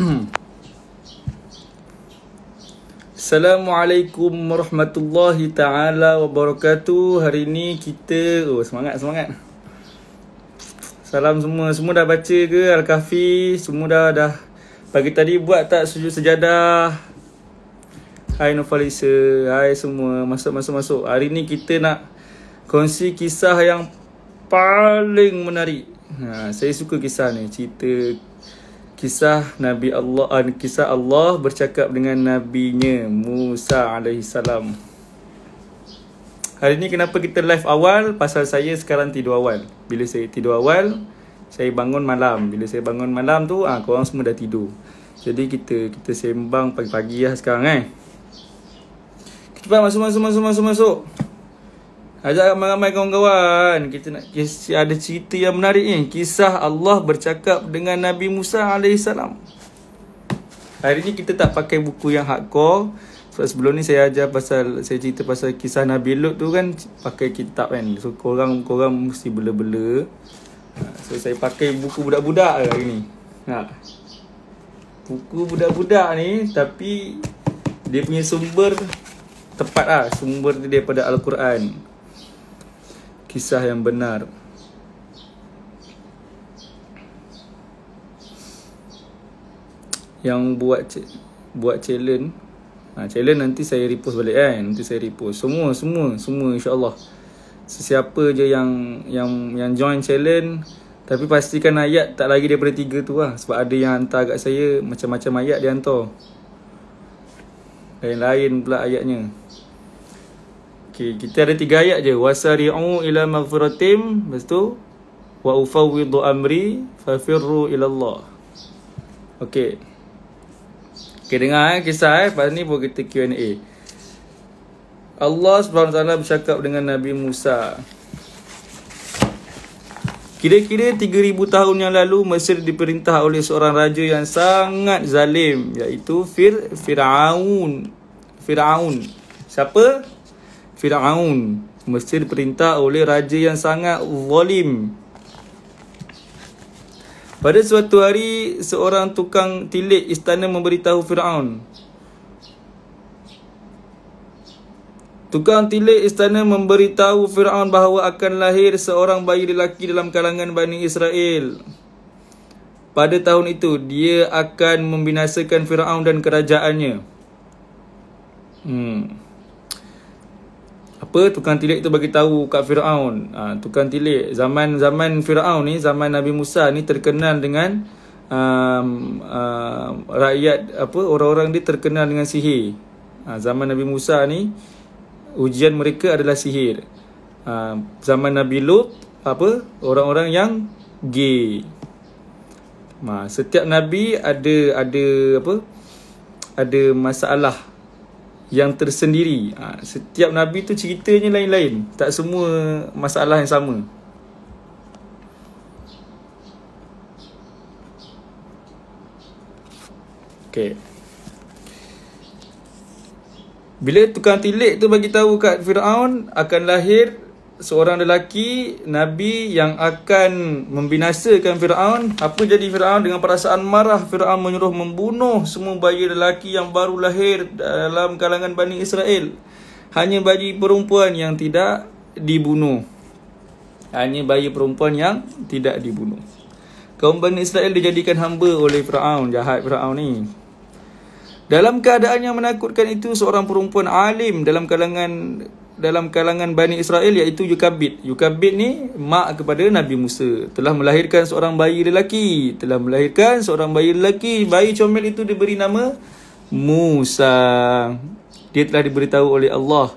Assalamualaikum warahmatullahi taala wabarakatuh. Hari ini kita oh semangat semangat. Salam semua. Semua dah baca ke Al-Kahfi? Semua dah dah pagi tadi buat tak sujud sejadah? Hai Nofalisa. Hai semua. Masuk masuk masuk. Hari ni kita nak kongsi kisah yang paling menarik. Ha, saya suka kisah ni. Cerita kisah Nabi Allah uh, kisah Allah bercakap dengan nabinya Musa alaihi salam. Hari ni kenapa kita live awal? Pasal saya sekarang tidur awal. Bila saya tidur awal, saya bangun malam. Bila saya bangun malam tu, ah uh, korang semua dah tidur. Jadi kita kita sembang pagi-pagi lah sekarang eh. Cepat masuk masuk masuk masuk masuk. masuk. Ajak ramai-ramai kawan-kawan Kita nak kisah, ada cerita yang menarik ni Kisah Allah bercakap dengan Nabi Musa AS Hari ni kita tak pakai buku yang hardcore Sebab sebelum ni saya ajar pasal Saya cerita pasal kisah Nabi Lut tu kan Pakai kitab kan So korang, korang mesti bela-bela So saya pakai buku budak-budak hari ni ha. Buku budak-budak ni Tapi Dia punya sumber Tepat lah Sumber dia daripada Al-Quran kisah yang benar yang buat buat challenge ha, challenge nanti saya repost balik kan eh? nanti saya repost semua semua semua insyaallah sesiapa je yang yang yang join challenge tapi pastikan ayat tak lagi daripada tiga tu lah. Sebab ada yang hantar kat saya macam-macam ayat dia hantar. Lain-lain pula ayatnya. Okay, kita ada tiga ayat je. Wasari'u ila maghfiratim. Lepas tu. Wa ufawidu amri. Fafirru ila Allah. Okay. Okay, dengar eh. Kisah eh. Lepas ni buat kita Q&A. Allah SWT bercakap dengan Nabi Musa. Kira-kira 3,000 tahun yang lalu Mesir diperintah oleh seorang raja yang sangat zalim iaitu Fir Fir'aun. Fir'aun. Siapa? Fir'aun Mesti diperintah oleh raja yang sangat zalim Pada suatu hari seorang tukang tilik istana memberitahu Fir'aun Tukang tilik istana memberitahu Fir'aun bahawa akan lahir seorang bayi lelaki dalam kalangan Bani Israel Pada tahun itu dia akan membinasakan Fir'aun dan kerajaannya Hmm apa tukang tilik tu bagi tahu kat Firaun ha, tukang tilik zaman-zaman Firaun ni zaman Nabi Musa ni terkenal dengan um, um, rakyat apa orang-orang dia terkenal dengan sihir ha, zaman Nabi Musa ni ujian mereka adalah sihir ha, zaman Nabi Lut apa orang-orang yang gay ha, setiap nabi ada ada apa ada masalah yang tersendiri. Ha, setiap nabi tu ceritanya lain-lain. Tak semua masalah yang sama. Okay. Bila tukang tilik tu bagi tahu kat Firaun akan lahir seorang lelaki nabi yang akan membinasakan Firaun apa jadi Firaun dengan perasaan marah Firaun menyuruh membunuh semua bayi lelaki yang baru lahir dalam kalangan Bani Israel hanya bayi perempuan yang tidak dibunuh hanya bayi perempuan yang tidak dibunuh kaum Bani Israel dijadikan hamba oleh Firaun jahat Firaun ni dalam keadaan yang menakutkan itu, seorang perempuan alim dalam kalangan dalam kalangan Bani Israel iaitu Yukabit. Yukabit ni mak kepada Nabi Musa. Telah melahirkan seorang bayi lelaki. Telah melahirkan seorang bayi lelaki. Bayi comel itu diberi nama Musa. Dia telah diberitahu oleh Allah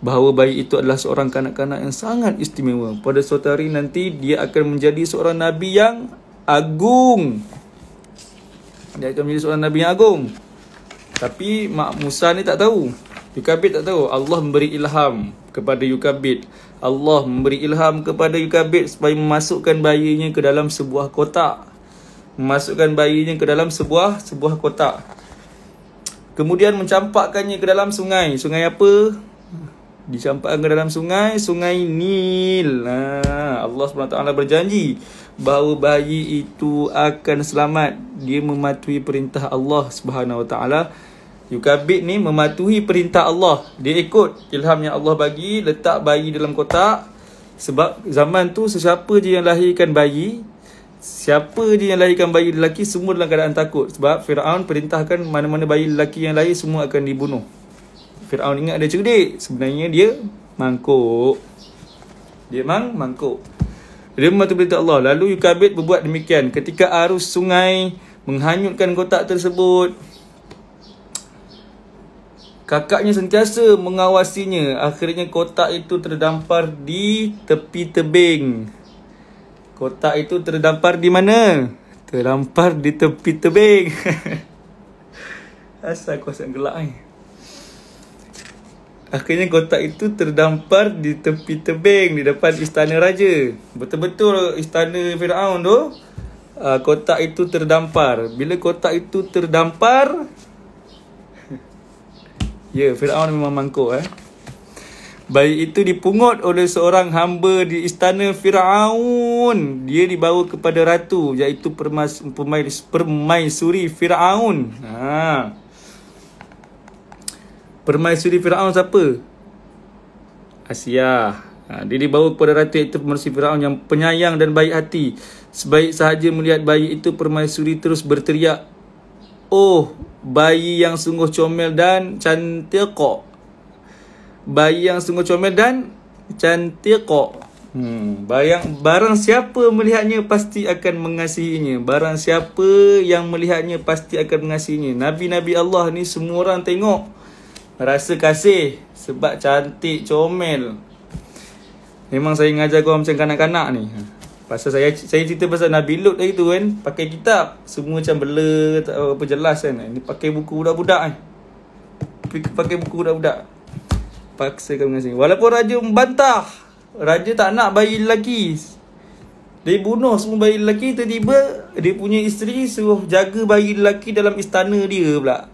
bahawa bayi itu adalah seorang kanak-kanak yang sangat istimewa. Pada suatu hari nanti dia akan menjadi seorang Nabi yang agung. Dia akan menjadi seorang Nabi yang agung. Tapi Mak Musa ni tak tahu. Yukabit tak tahu Allah memberi ilham kepada Yukabit Allah memberi ilham kepada Yukabit supaya memasukkan bayinya ke dalam sebuah kotak memasukkan bayinya ke dalam sebuah sebuah kotak kemudian mencampakkannya ke dalam sungai sungai apa dicampakkan ke dalam sungai sungai Nil nah, ha, Allah SWT berjanji bahawa bayi itu akan selamat dia mematuhi perintah Allah Swt. Yukabit ni mematuhi perintah Allah. Dia ikut ilham yang Allah bagi, letak bayi dalam kotak. Sebab zaman tu sesiapa je yang lahirkan bayi, siapa je yang lahirkan bayi lelaki semua dalam keadaan takut. Sebab Firaun perintahkan mana-mana bayi lelaki yang lahir semua akan dibunuh. Firaun ingat dia cerdik. Sebenarnya dia mangkuk. Dia mang mangkuk. Dia mematuhi perintah Allah. Lalu Yukabit berbuat demikian. Ketika arus sungai menghanyutkan kotak tersebut, Kakaknya sentiasa mengawasinya. Akhirnya kotak itu terdampar di tepi tebing. Kotak itu terdampar di mana? Terdampar di tepi tebing. Asal kau sangat gelak ni. Eh? Akhirnya kotak itu terdampar di tepi tebing. Di depan istana raja. Betul-betul istana Fir'aun tu. Ah, kotak itu terdampar. Bila kotak itu terdampar... Ya, yeah, Firaun memang mangkuk eh. Bayi itu dipungut oleh seorang hamba di istana Firaun. Dia dibawa kepada ratu iaitu permaisuri Firaun. Ha. Permaisuri Firaun siapa? Asia. Ha. dia dibawa kepada ratu iaitu permaisuri Firaun yang penyayang dan baik hati. Sebaik sahaja melihat bayi itu permaisuri terus berteriak Oh, bayi yang sungguh comel dan cantik kok. Bayi yang sungguh comel dan cantik kok. Hmm, bayang barang siapa melihatnya pasti akan mengasihinya. Barang siapa yang melihatnya pasti akan mengasihinya. Nabi-nabi Allah ni semua orang tengok rasa kasih sebab cantik comel. Memang saya ngajar kau macam kanak-kanak ni. Pasal saya saya cerita pasal Nabi Lut tadi tu kan Pakai kitab Semua macam bela Tak apa jelas kan Ini pakai buku budak-budak kan Pakai buku budak-budak Paksa kamu sini Walaupun raja membantah Raja tak nak bayi lelaki Dia bunuh semua bayi lelaki Tiba-tiba Dia punya isteri Suruh jaga bayi lelaki Dalam istana dia pula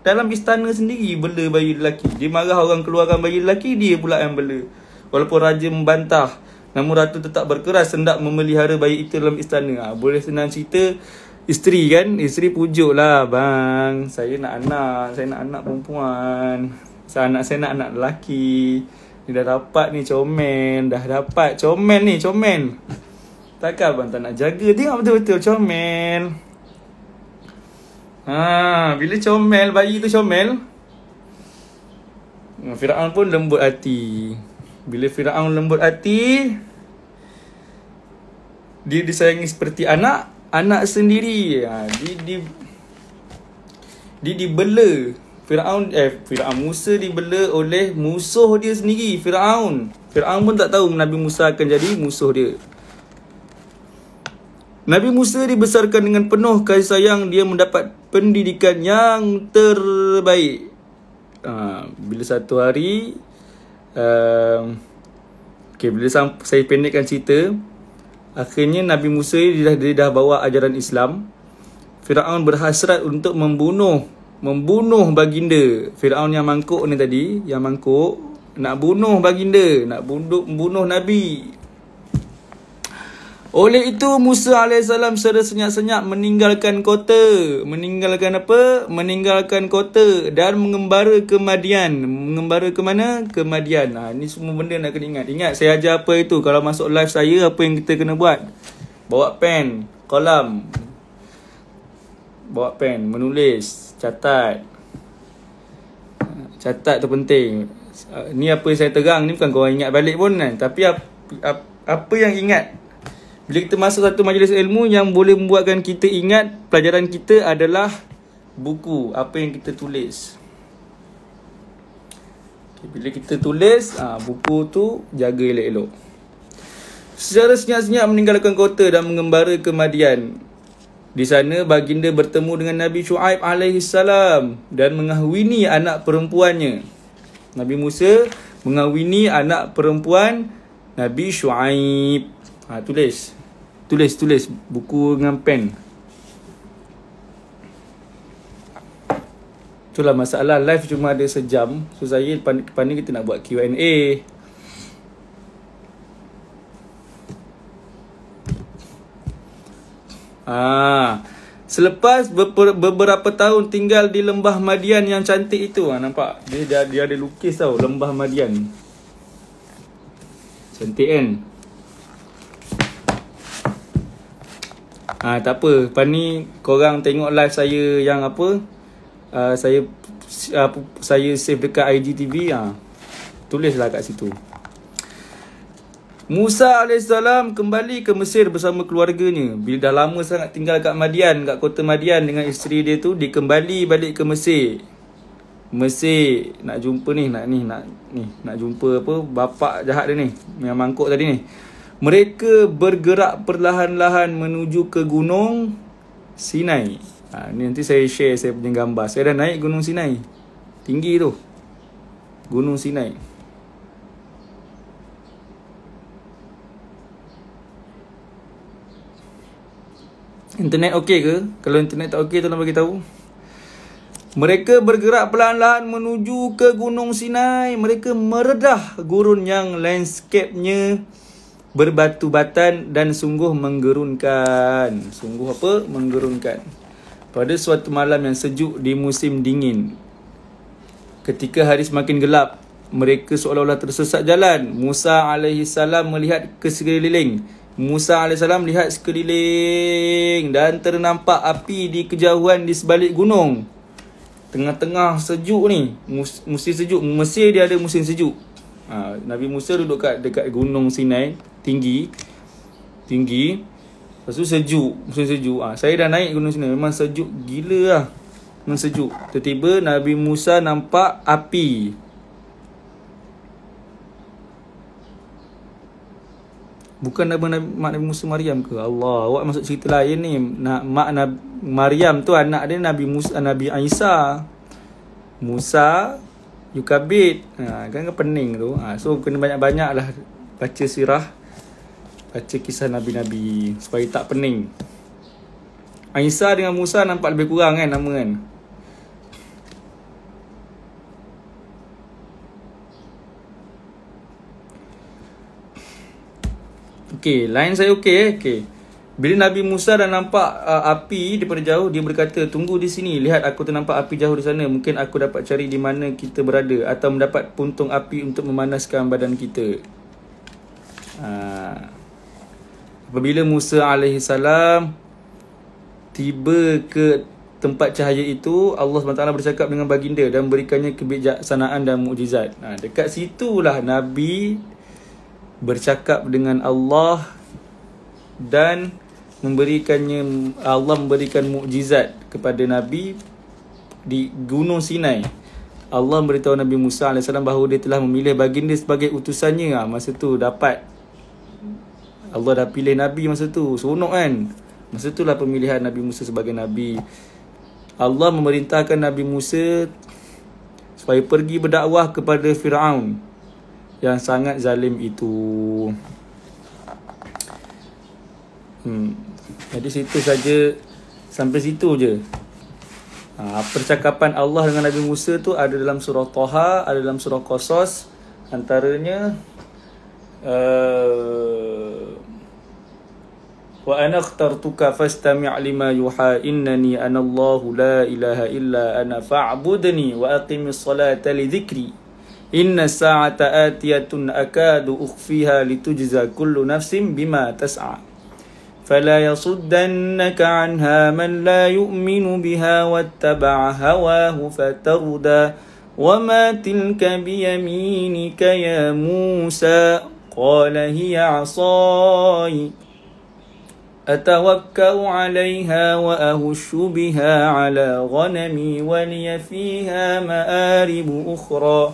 Dalam istana sendiri Bela bayi lelaki Dia marah orang keluarkan bayi lelaki Dia pula yang bela Walaupun raja membantah Namun ratu tetap berkeras hendak memelihara bayi itu dalam istana. Ha, boleh senang cerita isteri kan? Isteri pujuk lah bang. Saya nak anak. Saya nak anak perempuan. Saya anak saya nak anak lelaki. Ni dah dapat ni comel. Dah dapat comel ni comel. Takkan abang tak nak jaga. Tengok betul-betul comel. Ha, bila comel bayi tu comel. Firaun pun lembut hati. Bila Firaun lembut hati dia disayangi seperti anak anak sendiri. Ha, dia di dia dibela Firaun eh Firaun Musa dibela oleh musuh dia sendiri, Firaun. Firaun pun tak tahu Nabi Musa akan jadi musuh dia. Nabi Musa dibesarkan dengan penuh kasih sayang dia mendapat pendidikan yang terbaik. Ha, bila satu hari Ehm, okay, bila saya pendekkan cerita, akhirnya Nabi Musa dia dah, dia dah bawa ajaran Islam. Firaun berhasrat untuk membunuh membunuh baginda. Firaun yang mangkuk ni tadi, yang mangkuk nak bunuh baginda, nak bunuh bunuh Nabi oleh itu Musa AS secara senyap-senyap meninggalkan kota Meninggalkan apa? Meninggalkan kota dan mengembara ke Madian Mengembara ke mana? Ke Madian ha, Ini semua benda nak kena ingat Ingat saya ajar apa itu Kalau masuk live saya apa yang kita kena buat? Bawa pen, kolam Bawa pen, menulis, catat Catat tu penting Ni apa yang saya terang ni bukan korang ingat balik pun kan Tapi apa, apa yang ingat bila kita masuk satu majlis ilmu yang boleh membuatkan kita ingat pelajaran kita adalah buku, apa yang kita tulis. Okay, bila kita tulis, ha, buku tu jaga elok-elok. Secara senyap-senyap meninggalkan kota dan mengembara ke Madian. Di sana baginda bertemu dengan Nabi Shu'aib alaihi dan mengahwini anak perempuannya. Nabi Musa mengahwini anak perempuan Nabi Shu'aib. Ha, tulis. Tulis, tulis buku dengan pen. Itulah masalah live cuma ada sejam. So saya depan ni kita nak buat Q&A. Ah. Selepas beberapa tahun tinggal di Lembah Madian yang cantik itu. Ah nampak dia dia, dia ada lukis tau Lembah Madian. Cantik kan? Ah ha, tak apa. Lepas ni korang tengok live saya yang apa? Uh, saya apa uh, saya save dekat IGTV ah. Ha. Tulislah kat situ. Musa AS kembali ke Mesir bersama keluarganya. Bila dah lama sangat tinggal kat Madian, kat kota Madian dengan isteri dia tu, dia kembali balik ke Mesir. Mesir nak jumpa ni, nak ni, nak ni, nak jumpa apa bapak jahat dia ni, yang mangkuk tadi ni mereka bergerak perlahan-lahan menuju ke gunung Sinai. Ha, ini nanti saya share saya punya gambar. Saya dah naik gunung Sinai. Tinggi tu. Gunung Sinai. Internet okey ke? Kalau internet tak okey, tolong bagi tahu. Mereka bergerak perlahan-lahan menuju ke Gunung Sinai. Mereka meredah gurun yang landscape-nya berbatu-batan dan sungguh menggerunkan. Sungguh apa? Menggerunkan. Pada suatu malam yang sejuk di musim dingin. Ketika hari semakin gelap, mereka seolah-olah tersesat jalan. Musa alaihi salam melihat ke sekeliling. Musa alaihi salam lihat sekeliling dan ternampak api di kejauhan di sebalik gunung. Tengah-tengah sejuk ni, musim sejuk. Mesir dia ada musim sejuk. Ha, Nabi Musa duduk kat dekat gunung Sinai, tinggi. Tinggi. Lepas sejuk, musim sejuk. Ha, saya dah naik gunung Sinai, memang sejuk gila lah. Memang sejuk. Tiba-tiba Nabi Musa nampak api. Bukan nama Nabi, mak Nabi Musa Maryam ke? Allah, awak masuk cerita lain ni. Nak mak Nabi Maryam tu anak dia Nabi Musa, Nabi Aisyah Musa, You kabit ha, Kadang-kadang pening tu ha, So kena banyak-banyak lah Baca sirah Baca kisah Nabi-Nabi Supaya tak pening Aisyah dengan Musa nampak lebih kurang kan nama kan Okay, line saya okay eh? Okay. Bila Nabi Musa dah nampak uh, api daripada jauh, dia berkata, tunggu di sini, lihat aku ternampak api jauh di sana. Mungkin aku dapat cari di mana kita berada atau mendapat puntung api untuk memanaskan badan kita. Uh, apabila Musa AS tiba ke tempat cahaya itu, Allah SWT bercakap dengan baginda dan berikannya kebijaksanaan dan mukjizat. Nah, uh, dekat situlah Nabi bercakap dengan Allah dan memberikannya Allah memberikan mukjizat kepada Nabi di Gunung Sinai. Allah memberitahu Nabi Musa AS bahawa dia telah memilih baginda sebagai utusannya ah, masa tu dapat. Allah dah pilih Nabi masa tu. Seronok kan? Masa lah pemilihan Nabi Musa sebagai Nabi. Allah memerintahkan Nabi Musa supaya pergi berdakwah kepada Fir'aun yang sangat zalim itu. Hmm. Jadi situ saja sampai situ je. Ha, percakapan Allah dengan Nabi Musa tu ada dalam surah Toha, ada dalam surah Qasas antaranya uh, wa ana akhtartuka fastami' lima yuha innani anallahu la ilaha illa ana fa'budni wa aqimis salata li dhikri inna sa'ata atiyatun akadu ukhfiha litujza kullu nafsin bima tas'a فلا يصدنك عنها من لا يؤمن بها واتبع هواه فتردى وما تلك بيمينك يا موسى قال هي عصاي أتوكأ عليها وأهش بها على غنمي ولي فيها مآرب أخرى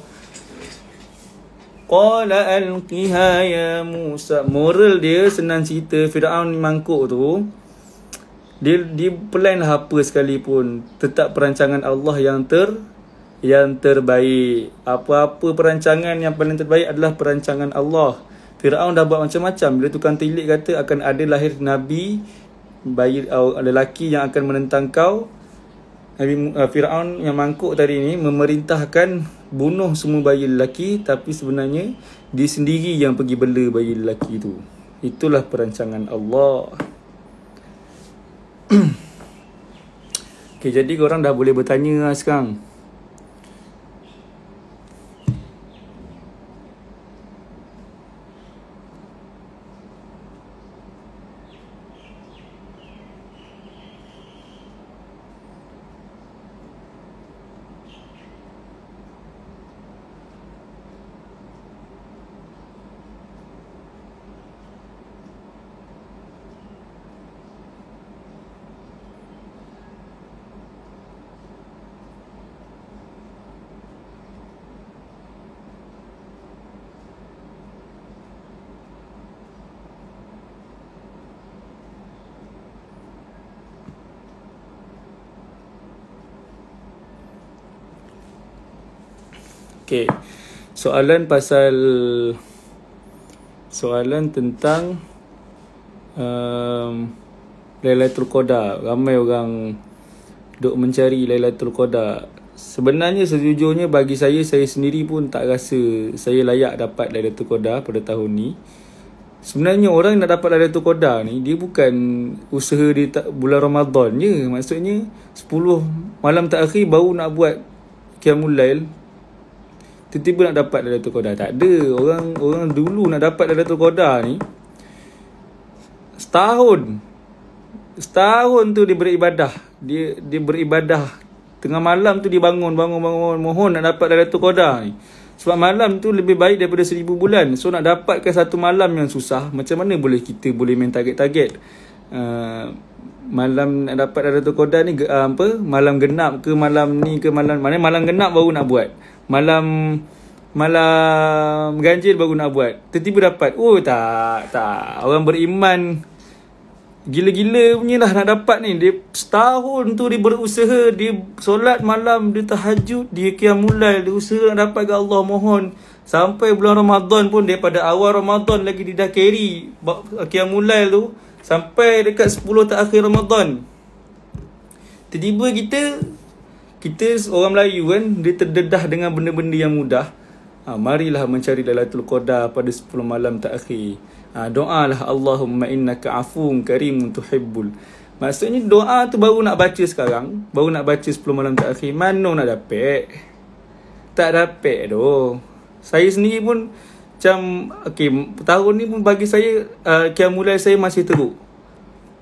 Qala alqiha ya Musa. Moral dia senang cerita Firaun ni mangkuk tu. Dia di plan lah apa sekalipun tetap perancangan Allah yang ter yang terbaik. Apa-apa perancangan yang paling terbaik adalah perancangan Allah. Firaun dah buat macam-macam. Bila tukang tilik kata akan ada lahir nabi bayi lelaki yang akan menentang kau, Nabi eh, Firaun yang mangkuk tadi ni memerintahkan bunuh semua bayi lelaki tapi sebenarnya dia sendiri yang pergi bela bayi lelaki tu. Itulah perancangan Allah. okay, jadi orang dah boleh bertanya lah sekarang. Okay. Soalan pasal... Soalan tentang... Um, Lailatul Qadar. Ramai orang duk mencari Lailatul Qadar. Sebenarnya sejujurnya bagi saya saya sendiri pun tak rasa saya layak dapat Lailatul Qadar pada tahun ni. Sebenarnya orang nak dapat Lailatul Qadar ni dia bukan usaha di bulan Ramadan je. Maksudnya 10 malam terakhir baru nak buat Qiyamul Lail tiba-tiba nak dapat Dato' Qadar tak ada orang orang dulu nak dapat Dato' Qadar ni setahun setahun tu dia beribadah dia dia beribadah tengah malam tu dia bangun bangun bangun, bangun mohon nak dapat Dato' Qadar ni sebab malam tu lebih baik daripada seribu bulan so nak dapatkan satu malam yang susah macam mana boleh kita boleh main target-target uh, malam nak dapat Dato' Qadar ni uh, apa malam genap ke malam ni ke malam mana malam genap baru nak buat malam malam ganjil baru nak buat. Tiba-tiba dapat. Oh tak, tak. Orang beriman gila-gila punya lah nak dapat ni. Dia setahun tu dia berusaha, dia solat malam, dia tahajud, dia kiamulai, dia usaha nak dapat ke Allah mohon. Sampai bulan Ramadan pun daripada awal Ramadan lagi dia dah carry kiamulai tu sampai dekat 10 terakhir Ramadan. Tiba-tiba kita kita orang Melayu kan dia terdedah dengan benda-benda yang mudah ha, marilah mencari Lailatul Qadar pada 10 malam terakhir ha, lah Allahumma innaka afun karimun tuhibbul maksudnya doa tu baru nak baca sekarang baru nak baca 10 malam terakhir mana nak dapat tak dapat doh saya sendiri pun macam okay, tahun ni pun bagi saya uh, eh, kiamulai saya masih teruk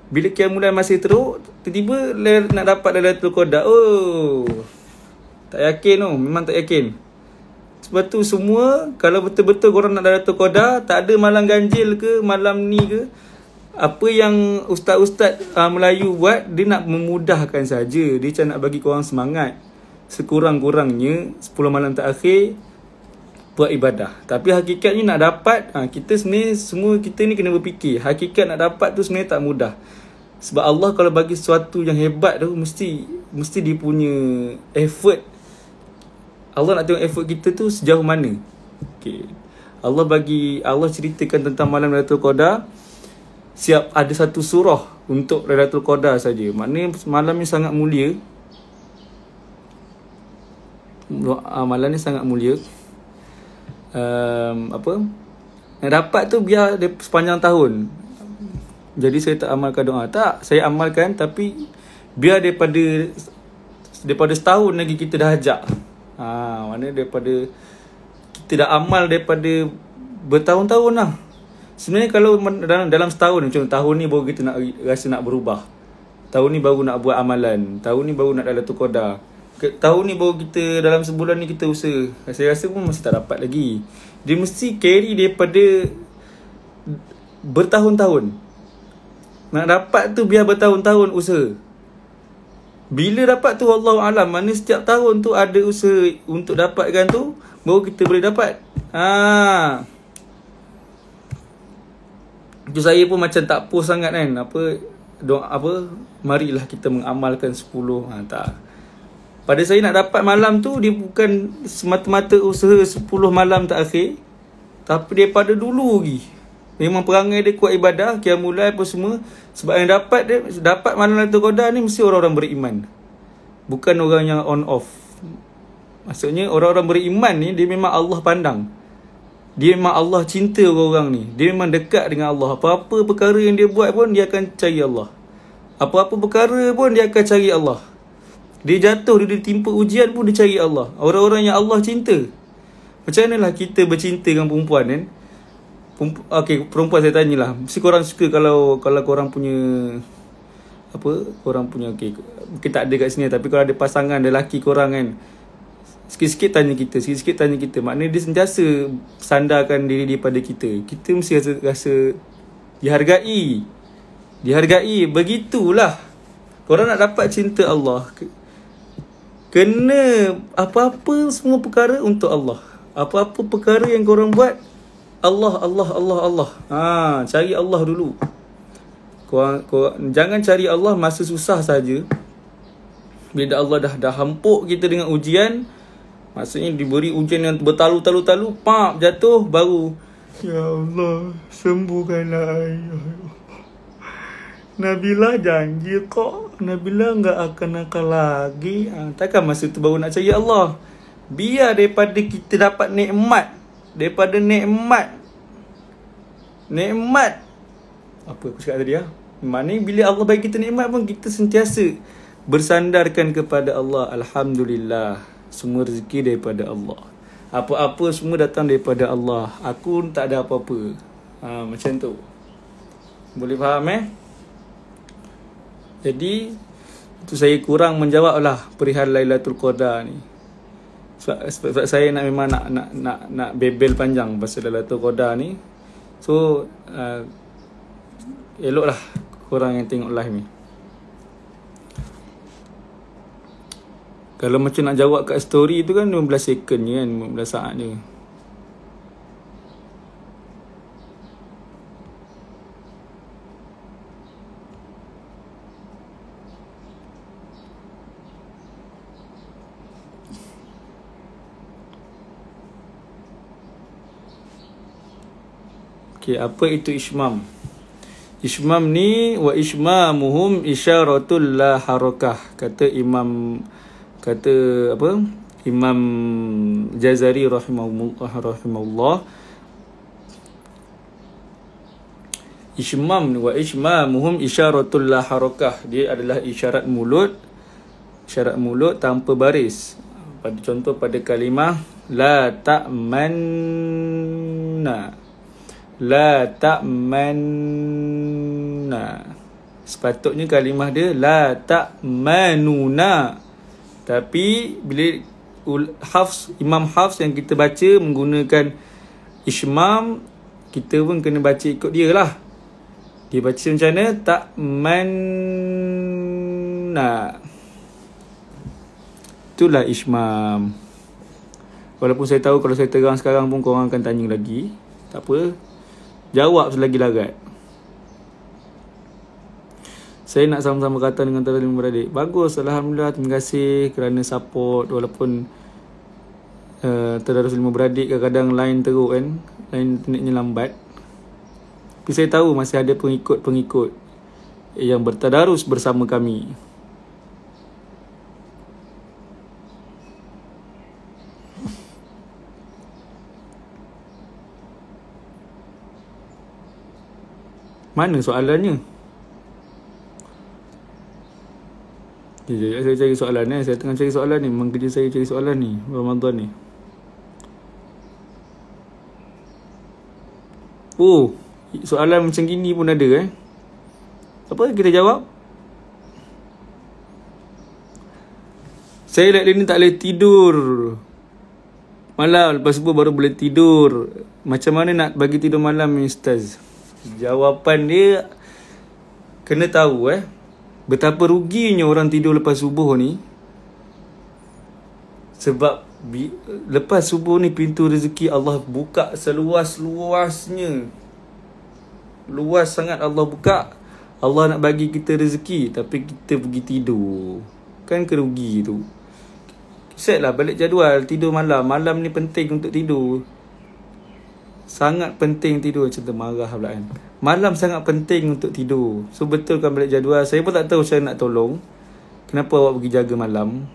bila kiamulai masih teruk tiba-tiba nak dapat Lailatul Qadar. Oh. Tak yakin tu, oh. memang tak yakin. Sebab tu semua kalau betul-betul korang nak tu Qadar, tak ada malam ganjil ke, malam ni ke. Apa yang ustaz-ustaz uh, Melayu buat, dia nak memudahkan saja. Dia macam nak bagi korang semangat. Sekurang-kurangnya 10 malam tak terakhir buat ibadah. Tapi hakikatnya nak dapat, uh, kita sebenarnya semua kita ni kena berfikir. Hakikat nak dapat tu sebenarnya tak mudah sebab Allah kalau bagi sesuatu yang hebat tu mesti mesti dia punya effort Allah nak tengok effort kita tu sejauh mana okey Allah bagi Allah ceritakan tentang malam Lailatul Qadar siap ada satu surah untuk Lailatul Qadar saja maknanya malam ni sangat mulia ah, malam ni sangat mulia um, apa yang dapat tu biar sepanjang tahun jadi saya tak amalkan doa. Tak, saya amalkan tapi biar daripada daripada setahun lagi kita dah ajak. Ha, mana daripada kita dah amal daripada bertahun-tahun lah. Sebenarnya kalau dalam, dalam setahun macam tahun ni baru kita nak rasa nak berubah. Tahun ni baru nak buat amalan. Tahun ni baru nak dalam tu koda. Tahun ni baru kita dalam sebulan ni kita usaha. Saya rasa pun masih tak dapat lagi. Dia mesti carry daripada bertahun-tahun. Nak dapat tu biar bertahun-tahun usaha. Bila dapat tu Allah Alam, mana setiap tahun tu ada usaha untuk dapatkan tu, baru kita boleh dapat. Ha. Tu saya pun macam tak puas sangat kan. Apa doa apa marilah kita mengamalkan 10 ha, tak. Pada saya nak dapat malam tu dia bukan semata-mata usaha 10 malam tak akhir. Tapi daripada dulu lagi Memang perangai dia kuat ibadah, kiam mulai apa semua. Sebab yang dapat dia, dapat malam Lailatul Qadar ni mesti orang-orang beriman. Bukan orang yang on off. Maksudnya orang-orang beriman ni dia memang Allah pandang. Dia memang Allah cinta orang-orang ni. Dia memang dekat dengan Allah. Apa-apa perkara yang dia buat pun dia akan cari Allah. Apa-apa perkara pun dia akan cari Allah. Dia jatuh, dia ditimpa ujian pun dia cari Allah. Orang-orang yang Allah cinta. Macam manalah kita bercinta dengan perempuan kan? Eh? perempuan, okay, perempuan saya tanya lah Mesti korang suka kalau kalau korang punya Apa? Korang punya okay. Mungkin tak ada kat sini Tapi kalau ada pasangan, ada lelaki korang kan Sikit-sikit tanya kita Sikit-sikit tanya kita Maknanya dia sentiasa Sandarkan diri dia pada kita Kita mesti rasa, rasa Dihargai Dihargai Begitulah Korang nak dapat cinta Allah Kena Apa-apa semua perkara untuk Allah Apa-apa perkara yang korang buat Allah Allah Allah Allah. Ha cari Allah dulu. Kau kau jangan cari Allah masa susah saja. Bila Allah dah dah hampuk kita dengan ujian, maksudnya diberi ujian yang bertalu-talu-talu, pap jatuh baru ya Allah sembuhkanlah ayah. Ya Nabila janji kok Nabila enggak akan nakal lagi. Ha, takkan masa tu baru nak cari Allah. Biar daripada kita dapat nikmat daripada nikmat nikmat apa aku cakap tadi ah ya? maknanya bila Allah bagi kita nikmat pun kita sentiasa bersandarkan kepada Allah alhamdulillah semua rezeki daripada Allah apa-apa semua datang daripada Allah aku tak ada apa-apa ha, macam tu boleh faham eh jadi itu saya kurang menjawab menjawablah perihal Lailatul Qadar ni sebab, sebab saya nak memang nak nak nak nak bebel panjang pasal Dato Koda ni. So uh, eloklah orang yang tengok live ni. Kalau macam nak jawab kat story tu kan 15 second je kan 15 saat je. Okey, apa itu ismam? Ismam ni wa ismamuhum isyaratul la harakah. Kata Imam kata apa? Imam Jazari rahimahullah rahimahullah. Ismam ni wa ismamuhum isyaratul la harakah. Dia adalah isyarat mulut isyarat mulut tanpa baris. Pada contoh pada kalimah la ta'manna. La ta'manna Sepatutnya kalimah dia La ta'manuna Tapi bila Hafs, Imam Hafs yang kita baca Menggunakan Ishmam Kita pun kena baca ikut dia lah Dia baca macam mana Ta'manna Itulah Ishmam Walaupun saya tahu kalau saya terang sekarang pun orang akan tanya lagi. Tak apa, Jawab selagi larat Saya nak sama-sama kata dengan tuan-tuan beradik Bagus Alhamdulillah Terima kasih kerana support Walaupun uh, eh, Tadarus lima beradik kadang-kadang lain teruk kan Lain internetnya lambat Tapi saya tahu masih ada pengikut-pengikut Yang bertadarus bersama kami Mana soalannya? Jadi saya cari soalan ni. Eh. Saya tengah cari soalan ni. Memang kerja saya cari soalan ni. Ramadan ni. Oh. Soalan macam gini pun ada eh. Apa kita jawab? Saya lately ni tak boleh tidur. Malam lepas subuh baru boleh tidur. Macam mana nak bagi tidur malam ni Ustaz? Jawapan dia kena tahu eh betapa ruginya orang tidur lepas subuh ni. Sebab bi- lepas subuh ni pintu rezeki Allah buka seluas-luasnya. Luas sangat Allah buka. Allah nak bagi kita rezeki tapi kita pergi tidur. Kan kerugi tu. Setlah balik jadual tidur malam. Malam ni penting untuk tidur sangat penting tidur macam tu marah pula kan malam sangat penting untuk tidur so betulkan balik jadual saya pun tak tahu saya nak tolong kenapa awak pergi jaga malam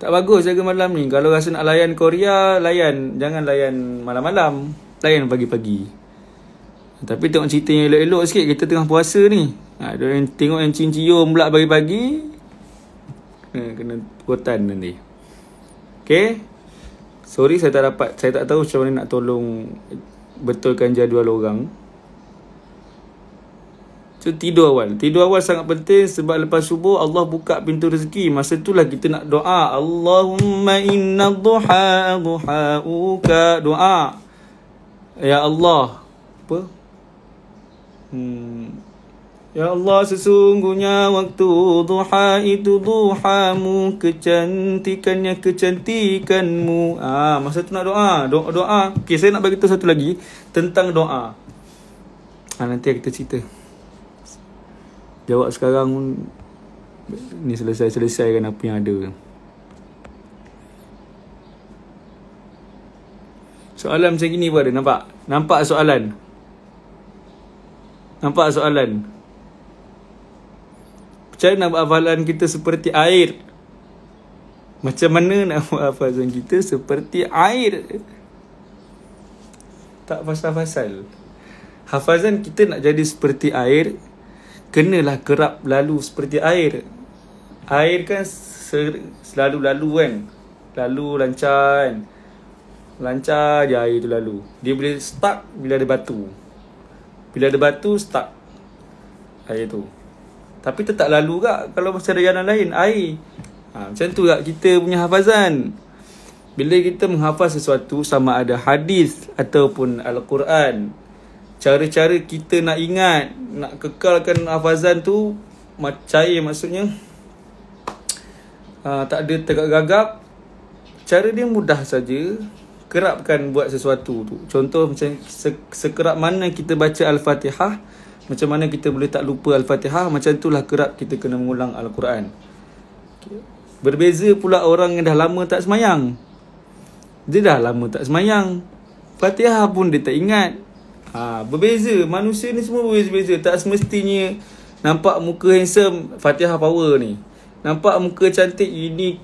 tak bagus jaga malam ni kalau rasa nak layan Korea layan jangan layan malam-malam layan pagi-pagi tapi tengok cerita yang elok-elok sikit kita tengah puasa ni ha, yang tengok yang cincium pula pagi-pagi kena, eh, kena kotan nanti Okay. Sorry saya tak dapat Saya tak tahu macam mana nak tolong Betulkan jadual orang So tidur awal Tidur awal sangat penting Sebab lepas subuh Allah buka pintu rezeki Masa itulah kita nak doa Allahumma inna duha uka Doa Ya Allah Apa? Hmm Ya Allah sesungguhnya waktu duha itu duhamu kecantikannya kecantikanmu. Ah ha, masa tu nak doa, doa doa. Okey saya nak bagi tahu satu lagi tentang doa. Ha, nanti kita cerita. Jawab sekarang ni selesai selesaikan apa yang ada. Soalan macam gini pun ada nampak? Nampak soalan? Nampak soalan? Nampak soalan? Macam mana nak buat hafalan kita seperti air? Macam mana nak buat hafalan kita seperti air? Tak pasal-pasal. Hafazan kita nak jadi seperti air, kenalah kerap lalu seperti air. Air kan selalu-lalu kan? Lalu lancar kan? Lancar je air tu lalu. Dia boleh stuck bila ada batu. Bila ada batu, stuck air tu. Tapi tetap lalu juga kalau masih ada jalan lain, air. Ha, macam tu juga lah kita punya hafazan. Bila kita menghafaz sesuatu sama ada hadis ataupun Al-Quran, cara-cara kita nak ingat, nak kekalkan hafazan tu, cair maksudnya, ha, tak ada tegak gagap, cara dia mudah saja kerapkan buat sesuatu tu. Contoh macam sekerap mana kita baca Al-Fatihah, macam mana kita boleh tak lupa Al-Fatihah Macam itulah kerap kita kena mengulang Al-Quran Berbeza pula orang yang dah lama tak semayang Dia dah lama tak semayang Fatihah pun dia tak ingat ha, Berbeza, manusia ni semua berbeza-beza Tak semestinya nampak muka handsome Fatihah power ni Nampak muka cantik ini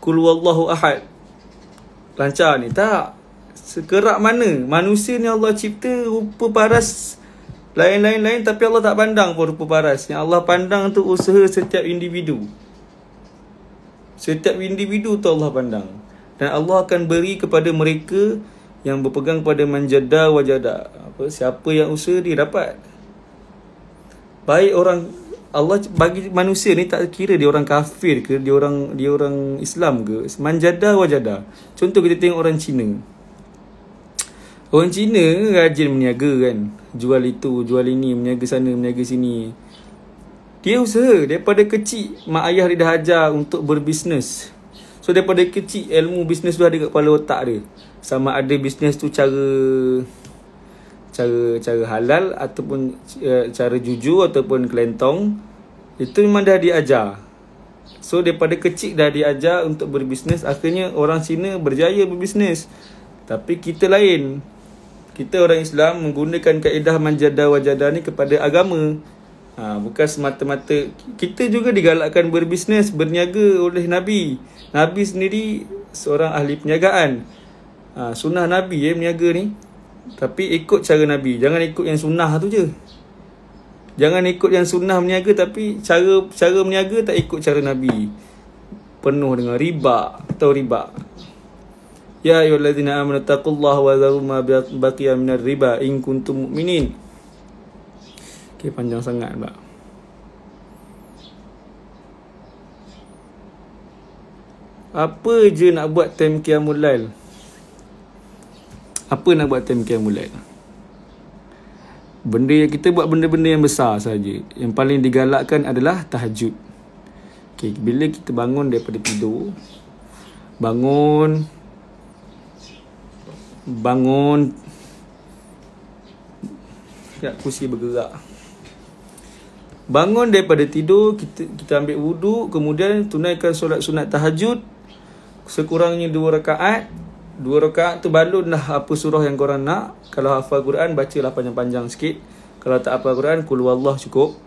Kulwallahu ahad Lancar ni, tak Sekerap mana manusia ni Allah cipta rupa paras lain-lain-lain tapi Allah tak pandang pun rupa paras yang Allah pandang tu usaha setiap individu setiap individu tu Allah pandang dan Allah akan beri kepada mereka yang berpegang pada manjada wajada apa siapa yang usaha dia dapat baik orang Allah bagi manusia ni tak kira dia orang kafir ke dia orang dia orang Islam ke manjada wajada contoh kita tengok orang Cina orang Cina rajin meniaga kan jual itu, jual ini, meniaga sana, meniaga sini. Dia usaha daripada kecil mak ayah dia dah ajar untuk berbisnes. So daripada kecil ilmu bisnes tu ada kat kepala otak dia. Sama ada bisnes tu cara cara cara halal ataupun eh, cara jujur ataupun kelentong itu memang dah diajar. So daripada kecil dah diajar untuk berbisnes akhirnya orang Cina berjaya berbisnes. Tapi kita lain kita orang Islam menggunakan kaedah manjada wajada ni kepada agama. Ha, bukan semata-mata kita juga digalakkan berbisnes, berniaga oleh Nabi. Nabi sendiri seorang ahli perniagaan. Ha, sunnah Nabi ya eh, berniaga ni. Tapi ikut cara Nabi, jangan ikut yang sunnah tu je. Jangan ikut yang sunnah berniaga tapi cara cara berniaga tak ikut cara Nabi. Penuh dengan riba atau riba. Ya, أيها الذين آمنوا اتقوا الله وذروا ما بقي من الربا إن كنتم مؤمنين Okay, panjang sangat pula. Apa je nak buat time kiamulail? Apa nak buat time kiamulail? Benda yang kita buat benda-benda yang besar saja. Yang paling digalakkan adalah tahajud. Okay, bila kita bangun daripada tidur, bangun, bangun Sekejap kursi bergerak Bangun daripada tidur kita, kita ambil wudu Kemudian tunaikan solat sunat tahajud Sekurangnya dua rakaat Dua rakaat tu balun lah apa surah yang korang nak Kalau hafal Quran bacalah panjang-panjang sikit Kalau tak hafal Quran Kulu Allah cukup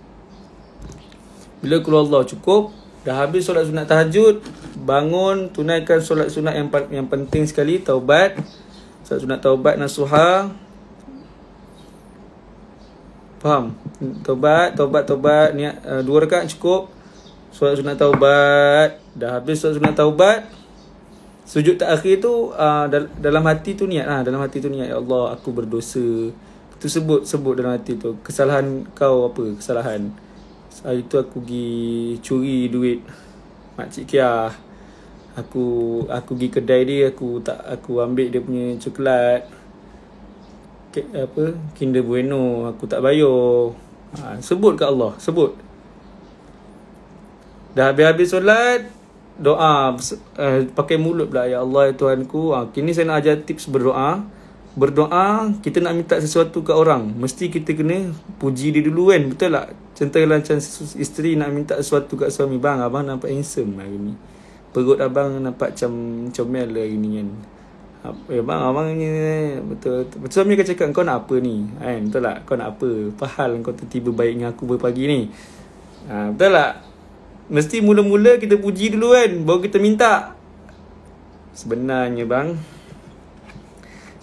Bila kulu Allah cukup Dah habis solat sunat tahajud Bangun tunaikan solat sunat yang, yang penting sekali Taubat Ustaz sunat taubat nasuha Faham? Taubat, taubat, taubat Niat uh, dua rekat cukup Surat sunat taubat Dah habis surat sunat taubat Sujud terakhir tu uh, dal- Dalam hati tu niat ha, Dalam hati tu niat Ya Allah aku berdosa Tu sebut, sebut dalam hati tu Kesalahan kau apa? Kesalahan Hari tu aku pergi curi duit Makcik Kiah Aku aku pergi kedai dia aku tak aku ambil dia punya coklat. Ke, apa? Kinder Bueno aku tak bayar. Ha, sebut kat Allah, sebut. Dah habis-habis solat, doa uh, pakai mulut pula ya Allah ya Tuhanku. Ha, kini saya nak ajar tips berdoa. Berdoa kita nak minta sesuatu ke orang, mesti kita kena puji dia dulu kan. Betul tak? Contohnya macam isteri nak minta sesuatu kat suami, bang, abang nampak handsome hari ni perut abang nampak macam comel lah ini kan. Ya eh, bang, abang ni betul. Betul suami akan cakap kau nak apa ni? Kan? Betul tak? Kau nak apa? Pahal kau tiba-tiba baik dengan aku berpagi ni. Ha, betul tak? Mesti mula-mula kita puji dulu kan. Baru kita minta. Sebenarnya bang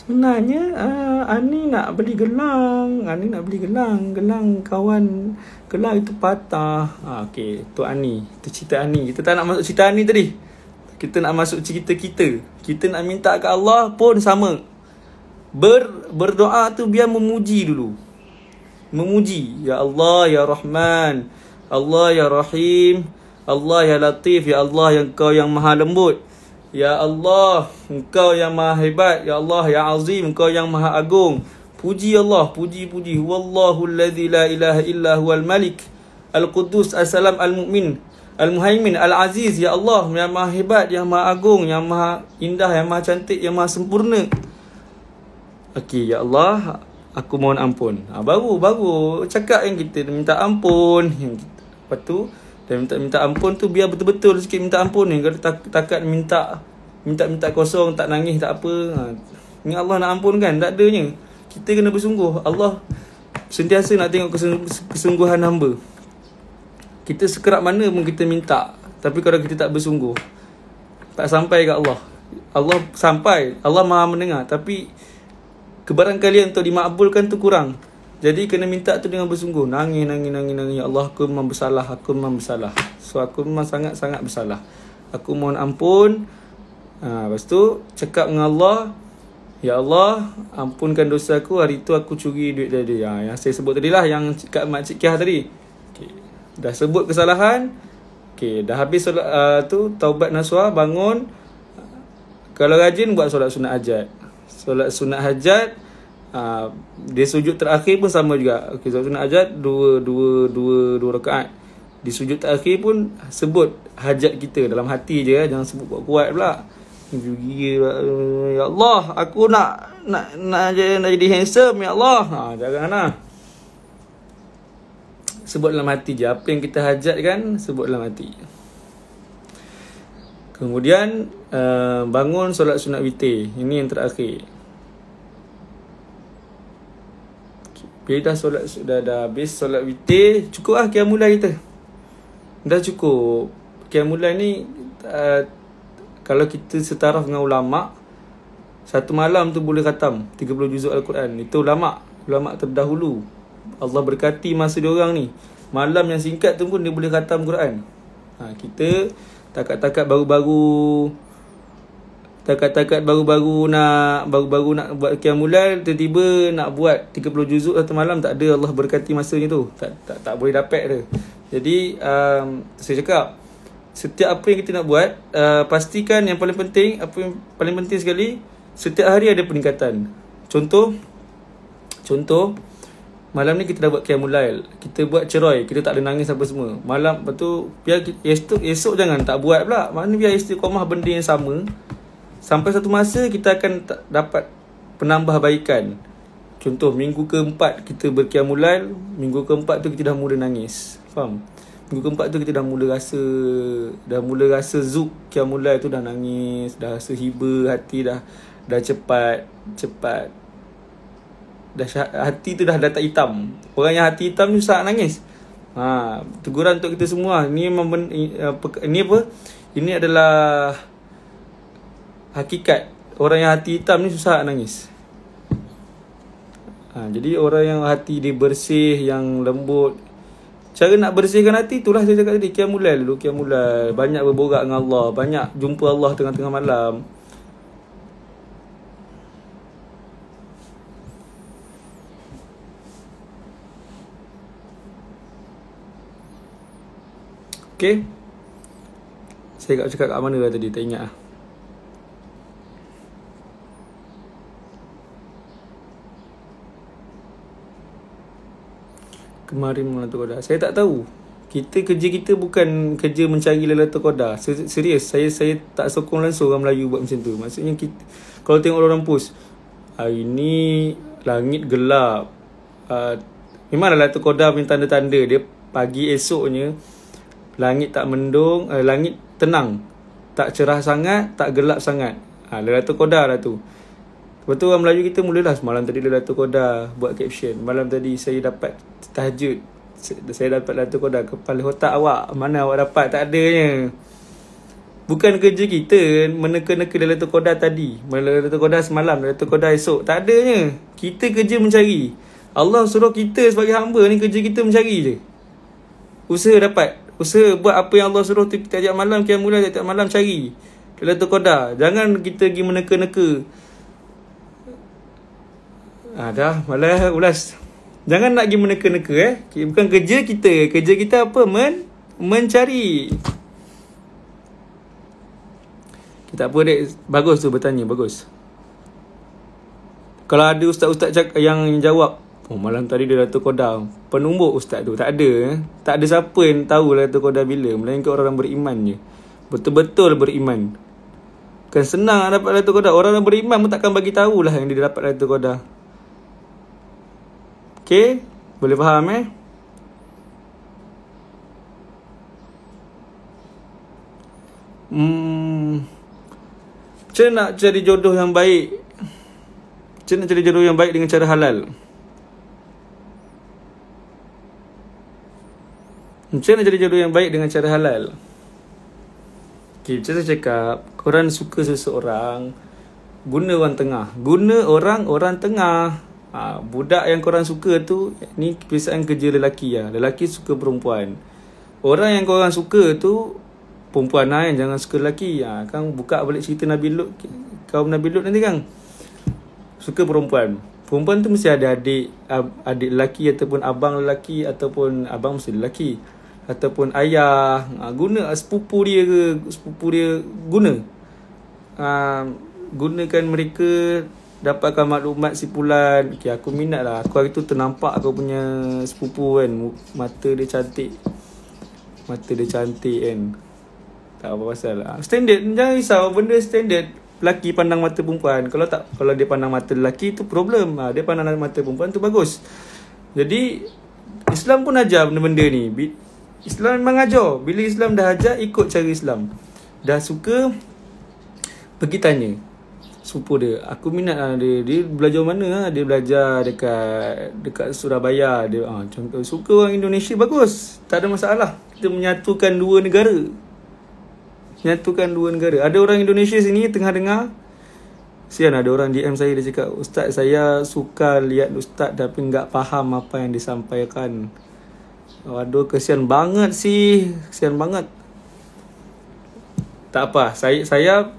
sebenarnya uh, Ani nak beli gelang Ani nak beli gelang gelang kawan gelang itu patah ah, okey tu Ani tu cerita Ani kita tak nak masuk cerita Ani tadi kita nak masuk cerita kita kita nak minta ke Allah pun sama Ber, berdoa tu biar memuji dulu memuji ya Allah ya Rahman Allah ya Rahim Allah ya Latif ya Allah yang kau yang maha lembut Ya Allah, engkau yang maha hebat. Ya Allah, ya azim, engkau yang maha agung. Puji Allah, puji, puji. Wallahu alladhi la ilaha illa huwal malik. Al-Quddus, Assalam, Al-Mu'min. Al-Muhaimin, Al-Aziz. Ya Allah, yang maha hebat, yang maha agung, yang maha indah, yang maha cantik, yang maha sempurna. Okey, Ya Allah, aku mohon ampun. Ha, baru, baru cakap yang kita minta ampun. Yang kita, lepas tu, dan minta minta ampun tu biar betul-betul sikit minta ampun ni. Kalau tak, takat minta minta minta kosong tak nangis tak apa. Ha. ni Allah nak ampun kan? Tak adanya. Kita kena bersungguh. Allah sentiasa nak tengok kesungguhan hamba. Kita sekerap mana pun kita minta. Tapi kalau kita tak bersungguh. Tak sampai ke Allah. Allah sampai. Allah maha mendengar. Tapi kebarangkalian untuk dimakbulkan tu kurang. Jadi kena minta tu dengan bersungguh. Nangis, nangis, nangis, nangis. Ya Allah, aku memang bersalah. Aku memang bersalah. So, aku memang sangat-sangat bersalah. Aku mohon ampun. Ha, lepas tu, cakap dengan Allah. Ya Allah, ampunkan dosa aku. Hari tu aku curi duit dari dia. Ha, yang saya sebut tadi lah. Yang kat Makcik Kiah tadi. Okay. Dah sebut kesalahan. Okay, dah habis solat uh, tu. Taubat Naswah, bangun. Kalau rajin, buat solat sunat hajat. Solat sunat hajat. Ah, dia sujud terakhir pun sama juga. Okey, Zawatul hajat dua dua dua dua rakaat. Di sujud terakhir pun sebut hajat kita dalam hati je eh, jangan sebut kuat-kuat pula. ya Allah, aku nak nak nak, nak, nak jadi handsome ya Allah. Ha, janganlah. Sebut dalam hati je apa yang kita hajat kan, sebut dalam hati. Kemudian uh, bangun solat sunat witir. Ini yang terakhir. Bila dah solat sudah dah habis solat witir Cukup ah lah kiamulai kita Dah cukup Kiamulai ni uh, Kalau kita setaraf dengan ulama' Satu malam tu boleh khatam 30 juzuk Al-Quran Itu ulama' Ulama' terdahulu Allah berkati masa diorang ni Malam yang singkat tu pun dia boleh khatam Quran ha, Kita Takat-takat baru-baru takat-takat baru-baru nak baru-baru nak buat kiamulal tiba-tiba nak buat 30 juzuk satu malam tak ada Allah berkati masanya tu tak tak tak boleh dapat dia jadi um, saya cakap setiap apa yang kita nak buat uh, pastikan yang paling penting apa yang paling penting sekali setiap hari ada peningkatan contoh contoh Malam ni kita dah buat kiamulail. Kita buat ceroy. Kita tak ada nangis apa semua. Malam lepas tu, biar esok, esok jangan tak buat pula. Mana biar istiqomah benda yang sama. Sampai satu masa kita akan dapat penambahbaikan. Contoh minggu keempat kita berkiamulan, minggu keempat tu kita dah mula nangis. Faham? Minggu keempat tu kita dah mula rasa dah mula rasa zuk kiamulan tu dah nangis, dah rasa hiba hati dah dah cepat cepat dah hati tu dah datang hitam. Orang yang hati hitam ni susah nangis. Ha, teguran untuk kita semua. Ni memang ini apa? Ini adalah hakikat orang yang hati hitam ni susah nak nangis. Ha, jadi orang yang hati dia bersih, yang lembut. Cara nak bersihkan hati itulah saya cakap tadi. Kiam mulai dulu, kiam mulai. Banyak berborak dengan Allah. Banyak jumpa Allah tengah-tengah malam. Okay. Saya tak cakap kat mana lah tadi. Tak ingat lah. kemarin Lata koda. Saya tak tahu. Kita kerja kita bukan kerja mencari Lata koda. Serius, saya saya tak sokong langsung orang Melayu buat macam tu. Maksudnya kita, kalau tengok orang-orang post, hari ah, ni langit gelap. Uh, memanglah Lata koda punya tanda-tanda. Dia pagi esoknya, langit tak mendung, uh, langit tenang. Tak cerah sangat, tak gelap sangat. Ha, ah, Lata Qadar lah tu. Lepas tu orang Melayu kita mulalah semalam tadi Lato Koda buat caption. Malam tadi saya dapat tahajud. Saya dapat Lato Koda kepala otak awak. Mana awak dapat tak adanya. Bukan kerja kita meneka-neka Dato' Koda tadi. Dato' Koda semalam, Dato' Koda esok. Tak adanya. Kita kerja mencari. Allah suruh kita sebagai hamba ni kerja kita mencari je. Usaha dapat. Usaha buat apa yang Allah suruh tu tiap-tiap malam. kita tiap-tiap malam cari. Dato' Koda. Jangan kita pergi meneka-neka. Ha, dah, malas, ulas. Jangan nak pergi meneka-neka eh. Bukan kerja kita. Kerja kita apa? Men mencari. Okay, tak apa, dek. Bagus tu bertanya. Bagus. Kalau ada ustaz-ustaz cak- yang jawab. Oh, malam tadi dia Datuk Kodar. Penumbuk ustaz tu. Tak ada. Eh. Tak ada siapa yang tahu lah Datuk Kodar bila. Melainkan orang yang beriman je. Betul-betul beriman. Kan senang nak dapat Datuk Kodar. Orang yang beriman pun takkan bagi tahulah yang dia dapat Datuk Kodar. Okey, boleh faham eh? Hmm. Cina nak cari jodoh yang baik. Cina nak cari jodoh yang baik dengan cara halal. Cina nak cari jodoh yang baik dengan cara halal. Okey, macam saya cakap, korang suka seseorang, guna orang tengah. Guna orang, orang tengah ha, budak yang korang suka tu ni perisaan kerja lelaki ya. Lelaki suka perempuan. Orang yang korang suka tu perempuan lah yang jangan suka lelaki. Ha, kan buka balik cerita Nabi Lut kaum Nabi Lut nanti kan. Suka perempuan. Perempuan tu mesti ada adik adik lelaki ataupun abang lelaki ataupun abang mesti lelaki ataupun ayah ha, guna sepupu dia ke sepupu dia guna ha, gunakan mereka dapatkan maklumat simpulan okay, Aku minat lah Aku hari tu ternampak aku punya sepupu kan Mata dia cantik Mata dia cantik kan Tak apa pasal lah Standard Jangan risau benda standard Lelaki pandang mata perempuan Kalau tak Kalau dia pandang mata lelaki tu problem ha, Dia pandang mata perempuan tu bagus Jadi Islam pun ajar benda-benda ni Islam memang ajar Bila Islam dah ajar Ikut cara Islam Dah suka Pergi tanya sepupu dia aku minat lah dia dia belajar mana lah. dia belajar dekat dekat Surabaya dia ha, contoh suka orang Indonesia bagus tak ada masalah kita menyatukan dua negara menyatukan dua negara ada orang Indonesia sini tengah dengar Sian ada orang DM saya dia cakap Ustaz saya suka lihat Ustaz tapi enggak faham apa yang disampaikan Waduh kesian banget sih Kesian banget tak apa, saya, saya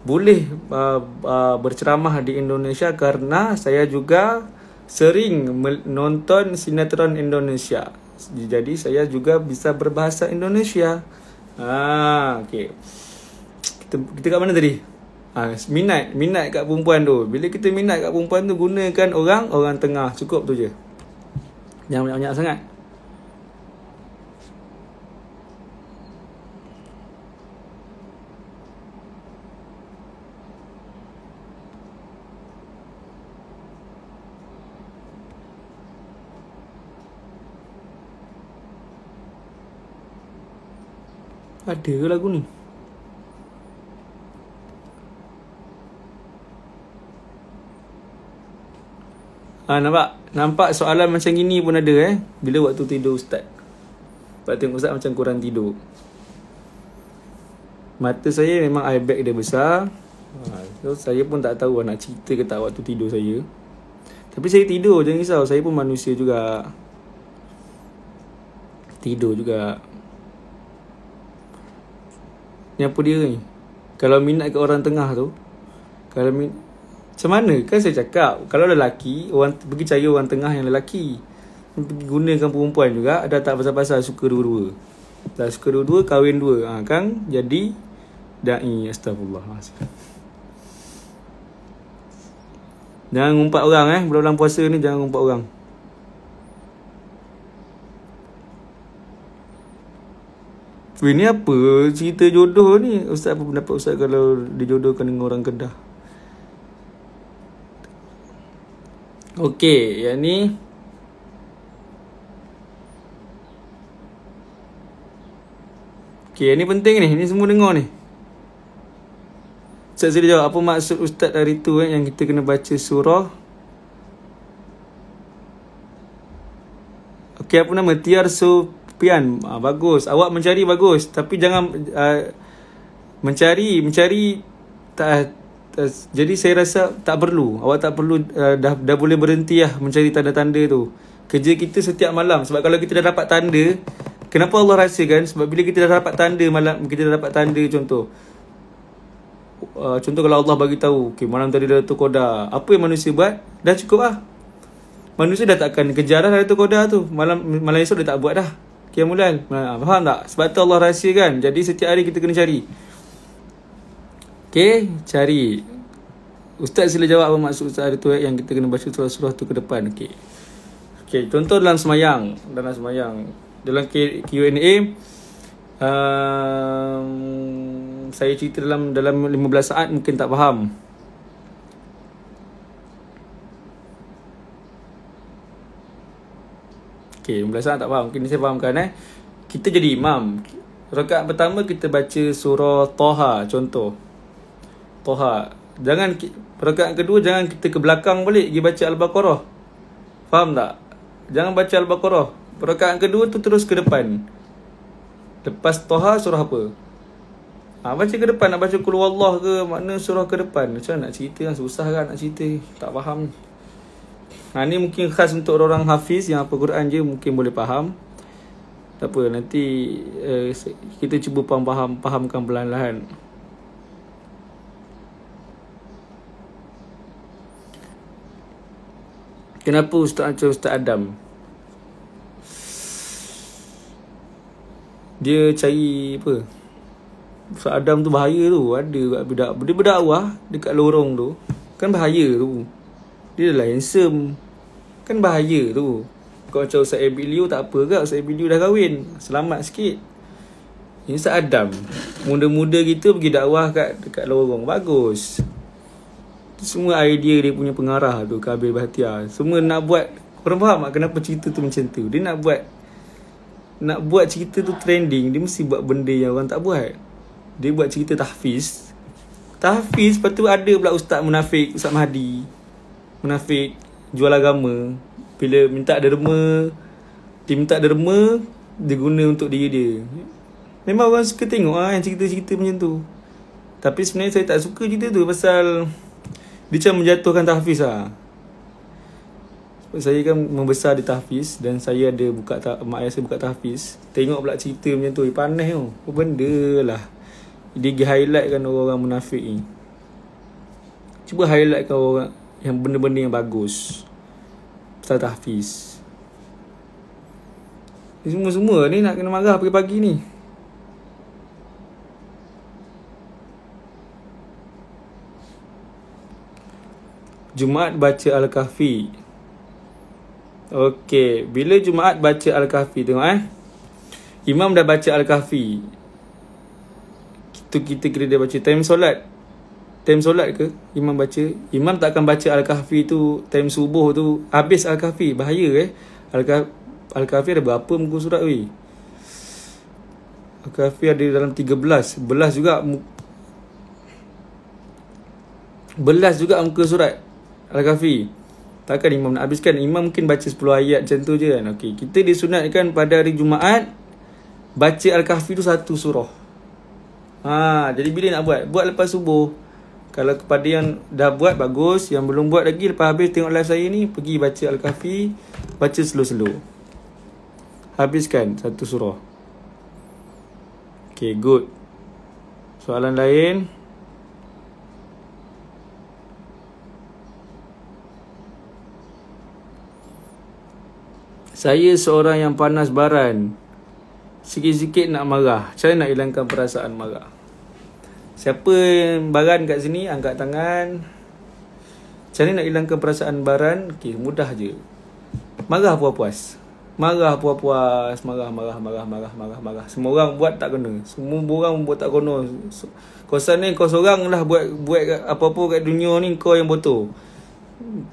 boleh uh, uh, berceramah di Indonesia kerana saya juga sering menonton sinetron Indonesia. Jadi saya juga bisa berbahasa Indonesia. Ah, okey. Kita, kita kat mana tadi? Ah, minat, minat kat perempuan tu. Bila kita minat kat perempuan tu gunakan orang orang tengah. Cukup tu je. Jangan banyak-banyak sangat. ada lagu ni Ha, nampak? Nampak soalan macam gini pun ada eh. Bila waktu tidur ustaz? Lepas tengok ustaz macam kurang tidur. Mata saya memang eye bag dia besar. Ha, so saya pun tak tahu lah nak cerita ke tak waktu tidur saya. Tapi saya tidur jangan risau. Saya pun manusia juga. Tidur juga ni apa dia ni kalau minat ke orang tengah tu kalau min macam mana kan saya cakap kalau lelaki orang pergi cari orang tengah yang lelaki pergi gunakan perempuan juga ada tak pasal-pasal suka dua-dua tak suka dua-dua kahwin dua ha, kan jadi da'i astagfirullah jangan ngumpat orang eh bulan-bulan puasa ni jangan ngumpat orang Weh ni apa cerita jodoh ni Ustaz apa pendapat Ustaz kalau dijodohkan dengan orang Kedah Okey, yang ni Okey, yang ni penting ni, Ini semua dengar ni Ustaz sedia jawab, apa maksud Ustaz dari tu eh, yang kita kena baca surah Okey, apa nama? Tiar so pian uh, ah, bagus awak mencari bagus tapi jangan uh, mencari mencari ah, tak jadi saya rasa tak perlu awak tak perlu uh, dah dah boleh berhenti lah mencari tanda-tanda tu kerja kita setiap malam sebab kalau kita dah dapat tanda kenapa Allah rasa kan sebab bila kita dah dapat tanda malam kita dah dapat tanda contoh Uh, contoh kalau Allah bagi tahu okay, malam tadi Datuk Koda apa yang manusia buat dah cukup ah manusia dah takkan akan kejar dah Datuk Koda tu malam malam esok dia tak buat dah Qiyamulail ha, Faham tak? Sebab tu Allah rahsia kan Jadi setiap hari kita kena cari Okay Cari Ustaz sila jawab apa maksud Ustaz hari tu eh, Yang kita kena baca surah-surah tu ke depan Okay Okay Contoh dalam semayang Dalam semayang Dalam Q&A um, Saya cerita dalam dalam 15 saat Mungkin tak faham Okay, mula sana tak faham. Mungkin saya fahamkan eh. Kita jadi imam. Rakaat pertama kita baca surah Toha, contoh. Toha. Jangan, rakaat kedua jangan kita ke belakang balik pergi baca Al-Baqarah. Faham tak? Jangan baca Al-Baqarah. Rakaat kedua tu terus ke depan. Lepas Toha, surah apa? Ha, baca ke depan, nak baca Kulullah ke, mana surah ke depan. Macam mana nak cerita kan, susah kan nak cerita. Tak faham ni. Ha ni mungkin khas untuk orang-orang hafiz yang apa Quran je mungkin boleh faham. Tak apa nanti uh, kita cuba paham faham fahamkan perlahan-lahan. Kenapa Ustaz Ancho Ustaz Adam? Dia cari apa? Ustaz Adam tu bahaya tu. Ada kat bedak. Dia bedak awah dekat lorong tu. Kan bahaya tu. Dia adalah handsome Kan bahaya tu Kau macam Ustaz Abilio tak apa ke Ustaz Abilio dah kahwin Selamat sikit Ini Ustaz Adam Muda-muda kita pergi dakwah kat, dekat lorong Bagus Semua idea dia punya pengarah tu Kabil Bahtia Semua nak buat Korang faham tak kenapa cerita tu macam tu Dia nak buat Nak buat cerita tu trending Dia mesti buat benda yang orang tak buat Dia buat cerita tahfiz Tahfiz Lepas tu ada pula Ustaz Munafik Ustaz Mahdi munafik jual agama bila minta derma dia minta derma dia guna untuk diri dia memang orang suka tengok ah yang cerita-cerita macam tu tapi sebenarnya saya tak suka cerita tu pasal dia macam menjatuhkan tahfiz lah saya kan membesar di tahfiz dan saya ada buka mak ayah saya buka tahfiz tengok pula cerita macam tu eh, panas tu apa oh, benda lah dia highlightkan orang-orang munafik ni cuba highlightkan orang yang benda-benda yang bagus Ustaz Hafiz semua-semua ni nak kena marah pagi-pagi ni Jumaat baca Al-Kahfi Okey, bila Jumaat baca Al-Kahfi tengok eh. Imam dah baca Al-Kahfi. Kita kita kira dia baca time solat time solat ke imam baca imam tak akan baca al-kahfi tu time subuh tu habis al-kahfi bahaya eh al-kahfi ada berapa muka surat weh al-kahfi ada dalam 13 belas juga belas juga muka surat al-kahfi takkan imam nak habiskan imam mungkin baca 10 ayat macam tu je kan okey kita disunatkan pada hari jumaat baca al-kahfi tu satu surah ha jadi bila nak buat buat lepas subuh kalau kepada yang dah buat bagus, yang belum buat lagi lepas habis tengok live saya ni, pergi baca Al-Kahfi, baca slow-slow. Habiskan satu surah. Okay, good. Soalan lain. Saya seorang yang panas baran. Sikit-sikit nak marah. Saya nak hilangkan perasaan marah. Siapa yang baran kat sini angkat tangan. Macam mana nak hilangkan perasaan baran? Okey, mudah je. Marah puas-puas. Marah puas-puas, marah, marah, marah, marah, marah, marah. Semua orang buat tak kena. Semua orang buat tak kena. Kau ni kau seorang lah buat, buat apa-apa kat dunia ni kau yang betul.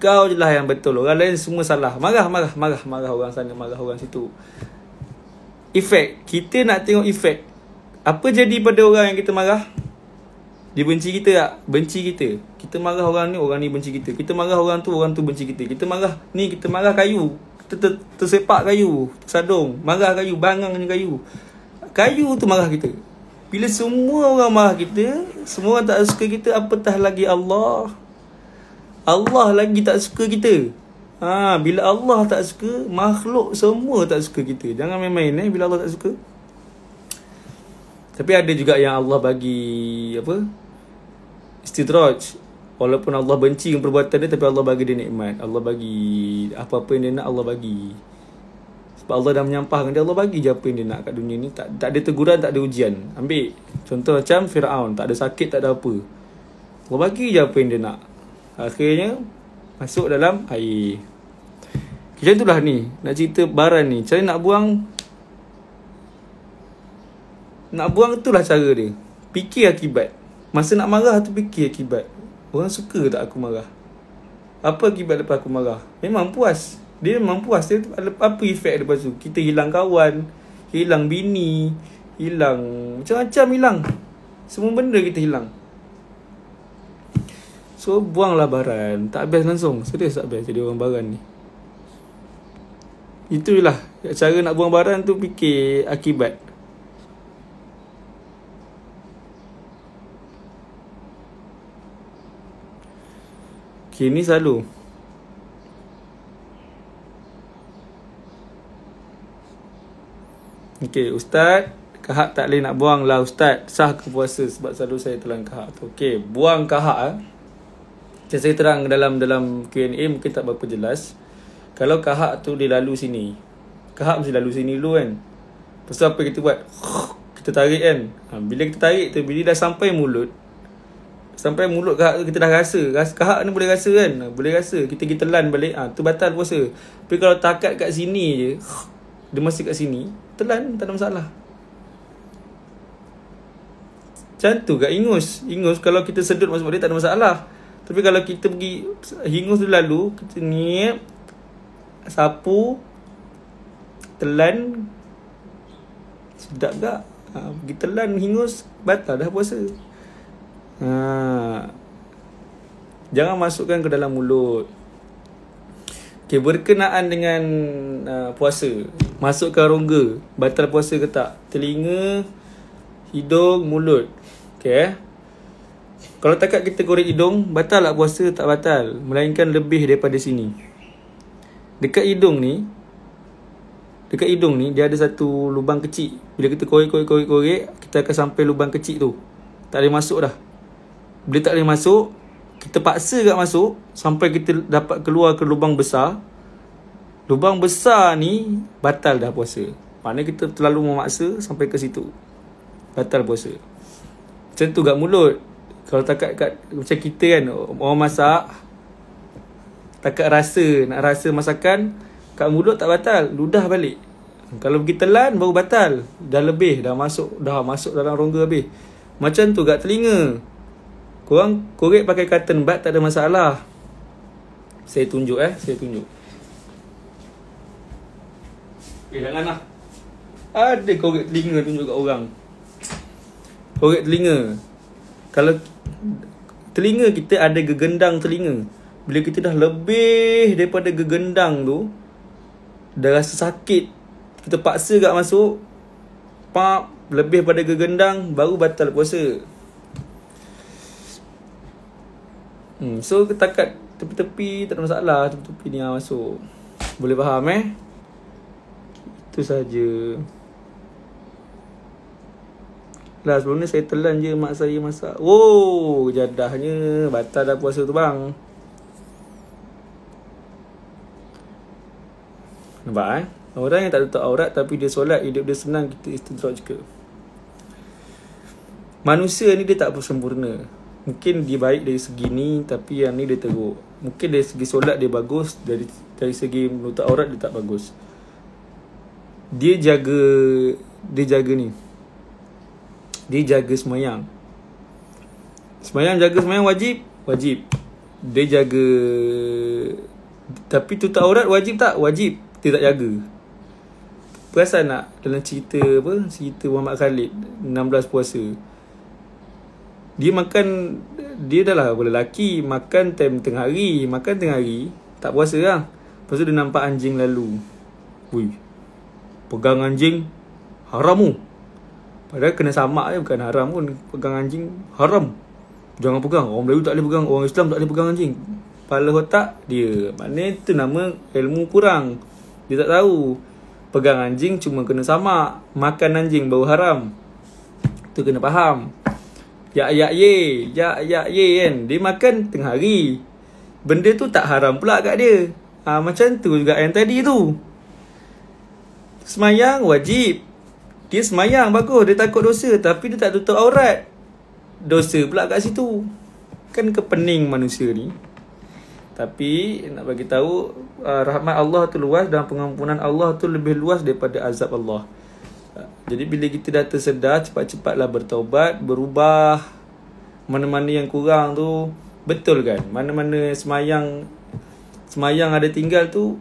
Kau je lah yang betul. Orang lain semua salah. Marah, marah, marah, marah orang sana, marah orang situ. Efek. Kita nak tengok efek. Apa jadi pada orang yang kita marah? Dia benci kita tak? Benci kita Kita marah orang ni Orang ni benci kita Kita marah orang tu Orang tu benci kita Kita marah ni Kita marah kayu ter, ter, Tersepak kayu Tersadung Marah kayu Bangang dengan kayu Kayu tu marah kita Bila semua orang marah kita Semua orang tak suka kita Apatah lagi Allah Allah lagi tak suka kita ha, Bila Allah tak suka Makhluk semua tak suka kita Jangan main-main eh Bila Allah tak suka tapi ada juga yang Allah bagi apa istidraj walaupun Allah benci dengan perbuatan dia tapi Allah bagi dia nikmat Allah bagi apa-apa yang dia nak Allah bagi sebab Allah dah menyampah dengan dia Allah bagi je apa yang dia nak kat dunia ni tak, tak ada teguran tak ada ujian ambil contoh macam Fir'aun tak ada sakit tak ada apa Allah bagi je apa yang dia nak akhirnya masuk dalam air macam itulah ni nak cerita baran ni cara nak buang nak buang itulah cara dia fikir akibat Masa nak marah tu fikir akibat Orang suka tak aku marah Apa akibat lepas aku marah Memang puas Dia memang puas dia, lepas Apa efek lepas tu Kita hilang kawan Hilang bini Hilang Macam-macam hilang Semua benda kita hilang So buanglah baran Tak best langsung Serius tak best jadi orang baran ni Itulah Cara nak buang baran tu fikir akibat Okay, ni selalu. Okay, Ustaz. Kahak tak boleh nak buang lah Ustaz. Sah ke puasa sebab selalu saya telan kahak tu. Okay, buang kahak eh. Macam saya terang dalam dalam Q&A mungkin tak berapa jelas. Kalau kahak tu dia lalu sini. Kahak mesti lalu sini dulu kan. Lepas apa kita buat? Kita tarik kan. Ha, bila kita tarik tu, bila dah sampai mulut, sampai mulut kahak tu kita dah rasa Ras, kahak ni boleh rasa kan ha, boleh rasa kita kita telan balik ah ha, tu batal puasa tapi kalau takat kat sini je dia masih kat sini telan tak ada masalah macam tu kat ingus ingus kalau kita sedut masuk dia tak ada masalah tapi kalau kita pergi hingus dulu lalu kita niat sapu telan sedap tak ha, pergi telan hingus batal dah puasa Ha. Jangan masukkan ke dalam mulut. Okey, berkenaan dengan uh, puasa. Masukkan rongga. Batal puasa ke tak? Telinga, hidung, mulut. okay? Eh? Kalau takat kita korek hidung, batal tak lah puasa tak batal. Melainkan lebih daripada sini. Dekat hidung ni, dekat hidung ni, dia ada satu lubang kecil. Bila kita korek, korek, korek, korek, kita akan sampai lubang kecil tu. Tak ada masuk dah. Bila tak boleh masuk Kita paksa kat masuk Sampai kita dapat keluar ke lubang besar Lubang besar ni Batal dah puasa Maknanya kita terlalu memaksa sampai ke situ Batal puasa Macam tu kat mulut Kalau takat kat Macam kita kan Orang masak Takat rasa Nak rasa masakan Kat mulut tak batal Ludah balik kalau kita telan baru batal Dah lebih Dah masuk Dah masuk dalam rongga habis Macam tu kat telinga Korang korek pakai cotton bud tak ada masalah. Saya tunjuk eh, saya tunjuk. Eh, janganlah. Ada korek telinga tunjuk kat orang. Korek telinga. Kalau telinga kita ada gegendang telinga. Bila kita dah lebih daripada gegendang tu, dah rasa sakit. Kita paksa gak masuk. Pap, lebih daripada gegendang baru batal puasa. Hmm, so ketakat tepi-tepi tak ada masalah, tepi-tepi ni masuk. Boleh faham eh? Itu saja. Lah sebelum ni saya telan je mak saya masak. Oh, jadahnya batal dah puasa tu bang. Nampak eh? Orang yang tak tutup aurat tapi dia solat, hidup dia senang, kita istirahat juga. Manusia ni dia tak bersempurna mungkin dia baik dari segi ni tapi yang ni dia teruk. Mungkin dari segi solat dia bagus, dari dari segi menutup aurat dia tak bagus. Dia jaga dia jaga ni. Dia jaga semayang. Semayang jaga semayang wajib, wajib. Dia jaga tapi tutup aurat wajib tak? Wajib. Dia tak jaga. Perasan nak, dalam cerita apa? Cerita Muhammad Khalid 16 puasa dia makan dia dah lah lelaki makan time tengah hari makan tengah hari tak puasa lah lepas tu dia nampak anjing lalu ui pegang anjing haram mu padahal kena samak je bukan haram pun pegang anjing haram jangan pegang orang Melayu tak boleh pegang orang Islam tak boleh pegang anjing pala otak dia maknanya tu nama ilmu kurang dia tak tahu pegang anjing cuma kena samak makan anjing bau haram tu kena faham Ya ya ye, ya ya ye kan. Dia makan tengah hari. Benda tu tak haram pula kat dia. Ha, macam tu juga yang tadi tu. Semayang wajib. Dia semayang bagus. Dia takut dosa. Tapi dia tak tutup aurat. Dosa pula kat situ. Kan kepening manusia ni. Tapi nak bagi tahu ah, rahmat Allah tu luas dan pengampunan Allah tu lebih luas daripada azab Allah. Jadi bila kita dah tersedar cepat-cepatlah bertaubat, berubah mana-mana yang kurang tu betul kan? Mana-mana semayang semayang ada tinggal tu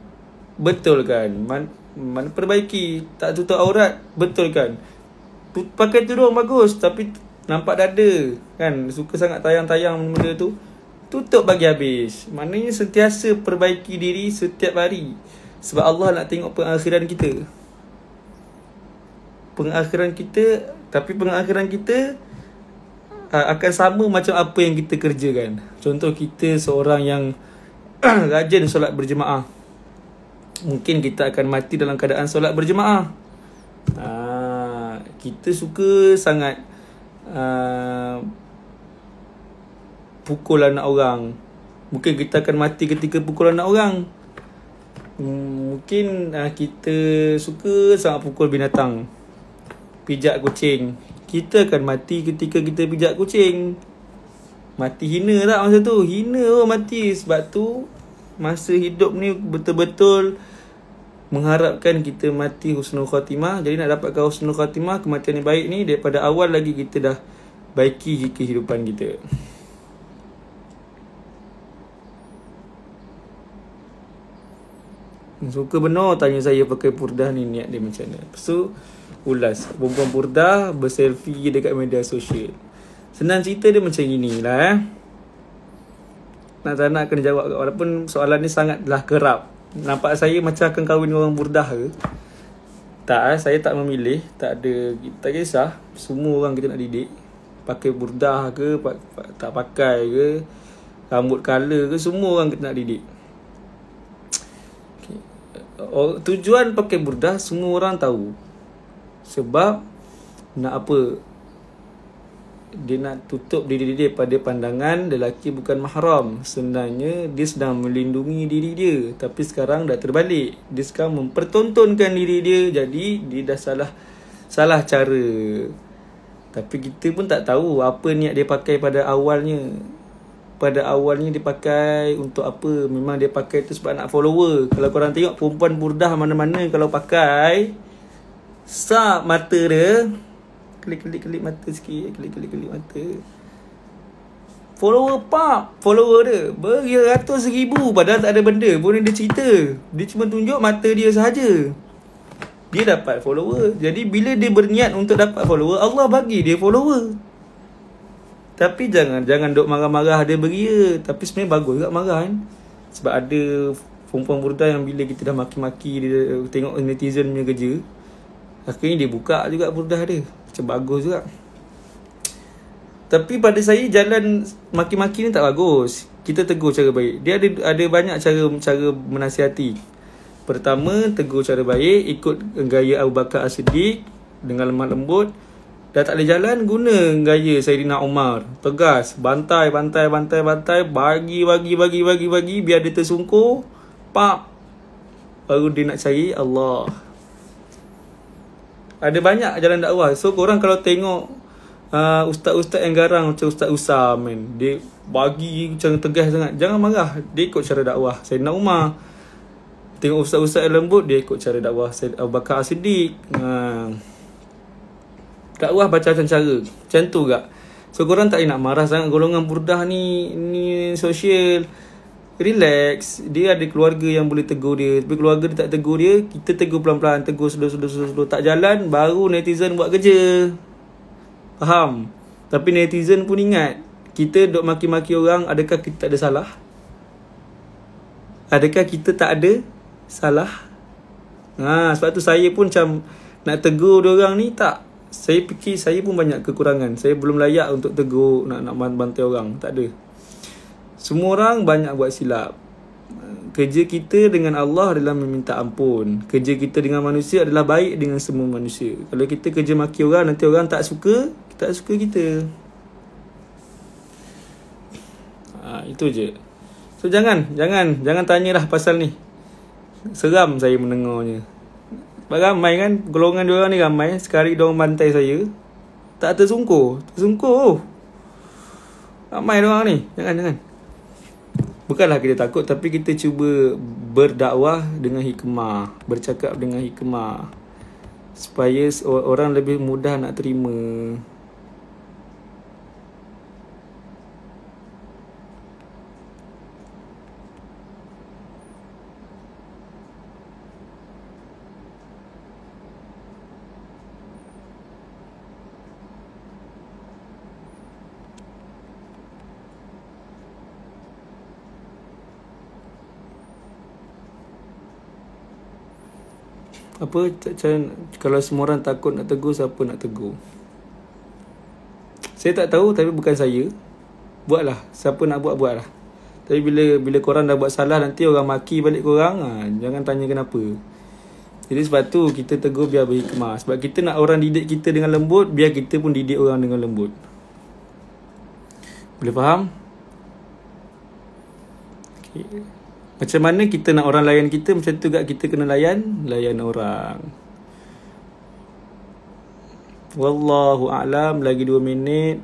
betul kan? Man, mana perbaiki tak tutup aurat betul kan? Pakai tudung bagus tapi nampak dada kan? Suka sangat tayang-tayang benda tu tutup bagi habis. Maknanya sentiasa perbaiki diri setiap hari. Sebab Allah nak tengok pengakhiran kita pengakhiran kita tapi pengakhiran kita uh, akan sama macam apa yang kita kerjakan contoh kita seorang yang rajin solat berjemaah mungkin kita akan mati dalam keadaan solat berjemaah uh, kita suka sangat uh, pukul anak orang mungkin kita akan mati ketika pukul anak orang hmm, mungkin uh, kita suka sangat pukul binatang pijak kucing Kita akan mati ketika kita pijak kucing Mati hina tak masa tu Hina oh mati Sebab tu Masa hidup ni betul-betul Mengharapkan kita mati husnul khatimah Jadi nak dapatkan husnul khatimah Kematian yang baik ni Daripada awal lagi kita dah Baiki kehidupan kita Suka benar tanya saya pakai purdah ni niat dia macam mana. So, ulas Perempuan purda berselfie dekat media sosial Senang cerita dia macam inilah eh Nak tak nak kena jawab Walaupun soalan ni sangatlah kerap Nampak saya macam akan kahwin orang burdah ke Tak eh, saya tak memilih Tak ada, tak kisah Semua orang kita nak didik Pakai burdah ke, tak pakai ke Rambut color ke, semua orang kita nak didik Oh, tujuan pakai burdah semua orang tahu sebab nak apa? Dia nak tutup diri dia pada pandangan lelaki bukan mahram. Sebenarnya dia sedang melindungi diri dia. Tapi sekarang dah terbalik. Dia sekarang mempertontonkan diri dia. Jadi dia dah salah salah cara. Tapi kita pun tak tahu apa niat dia pakai pada awalnya. Pada awalnya dia pakai untuk apa. Memang dia pakai tu sebab nak follower. Kalau korang tengok perempuan burdah mana-mana kalau pakai... Sap mata dia Kelip-kelip-kelip mata sikit Kelip-kelip-kelip mata Follower pak Follower dia Beratus ribu Padahal tak ada benda Boleh dia cerita Dia cuma tunjuk mata dia sahaja Dia dapat follower Jadi bila dia berniat untuk dapat follower Allah bagi dia follower Tapi jangan Jangan dok marah-marah dia beria Tapi sebenarnya bagus juga marah kan Sebab ada Perempuan burda yang bila kita dah maki-maki dia Tengok netizen punya kerja Akhirnya dia buka juga burdah dia Macam bagus juga Tapi pada saya jalan maki-maki ni tak bagus Kita tegur cara baik Dia ada ada banyak cara cara menasihati Pertama tegur cara baik Ikut gaya Abu Bakar As-Siddiq Dengan lemah lembut Dah tak ada jalan guna gaya Sayyidina Omar Tegas bantai bantai bantai bantai Bagi bagi bagi bagi bagi Biar dia tersungkur Pak Baru dia nak cari Allah ada banyak jalan dakwah. So korang kalau tengok uh, ustaz-ustaz yang garang macam Ustaz Usam kan. Dia bagi macam tegas sangat. Jangan marah. Dia ikut cara dakwah. Saya nak Umar. Tengok ustaz-ustaz yang lembut. Dia ikut cara dakwah. Saya Abu Bakar Siddiq. Uh, dakwah baca macam cara. Macam tu juga. So korang tak nak marah sangat golongan burdah ni. Ni sosial. Social relax dia ada keluarga yang boleh tegur dia tapi keluarga dia tak tegur dia kita tegur pelan-pelan tegur sedo-sedo-sedo tak jalan baru netizen buat kerja faham tapi netizen pun ingat kita dok maki-maki orang adakah kita tak ada salah adakah kita tak ada salah ha sebab tu saya pun macam nak tegur dia orang ni tak saya fikir saya pun banyak kekurangan saya belum layak untuk tegur nak nak bantai orang tak ada semua orang banyak buat silap. Kerja kita dengan Allah adalah meminta ampun. Kerja kita dengan manusia adalah baik dengan semua manusia. Kalau kita kerja maki orang, nanti orang tak suka, tak suka kita. Ha, itu je. So jangan, jangan, jangan lah pasal ni. Seram saya mendengarnya. Sebab ramai kan, golongan diorang ni ramai. Sekali diorang bantai saya, tak tersungkur. Tersungkur. Ramai diorang ni. Jangan, jangan bukanlah kita takut tapi kita cuba berdakwah dengan hikmah, bercakap dengan hikmah supaya orang lebih mudah nak terima. apa cara kalau semua orang takut nak tegur siapa nak tegur saya tak tahu tapi bukan saya buatlah siapa nak buat buatlah tapi bila bila korang dah buat salah nanti orang maki balik korang ha, jangan tanya kenapa jadi sebab tu kita tegur biar kemas. sebab kita nak orang didik kita dengan lembut biar kita pun didik orang dengan lembut boleh faham okay. Macam mana kita nak orang layan kita Macam tu juga kita kena layan Layan orang Wallahu a'lam lagi 2 minit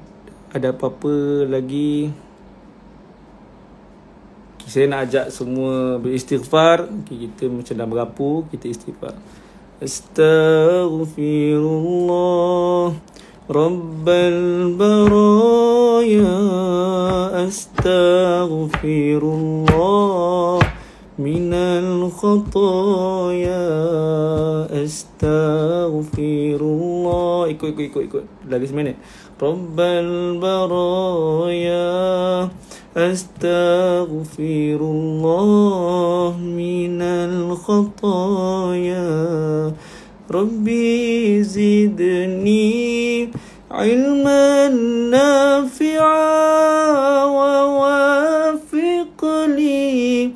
ada apa-apa lagi okay, saya nak ajak semua beristighfar okay, kita macam dah berapu kita istighfar astaghfirullah رب البرايا أستغفر الله من الخطايا أستغفر الله ikut ikut ikut ikut لا بسمينه رب البرايا أستغفر الله من الخطايا ربي زدني علما نافعا ووافق لي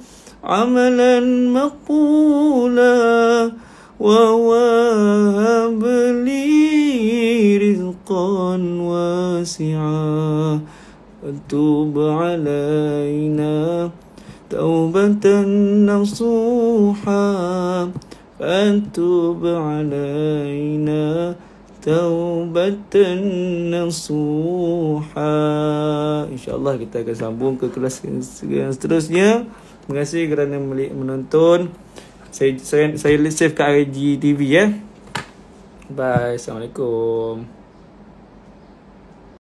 عملا مقولا ووهب لي رزقا واسعا وتوب علينا توبة نصوحا فأن توب علينا توبة نصوحا إن شاء kita akan sambung ke kelas yang seterusnya Terima kasih kerana menonton Saya saya, saya save ke RG TV ya Bye Assalamualaikum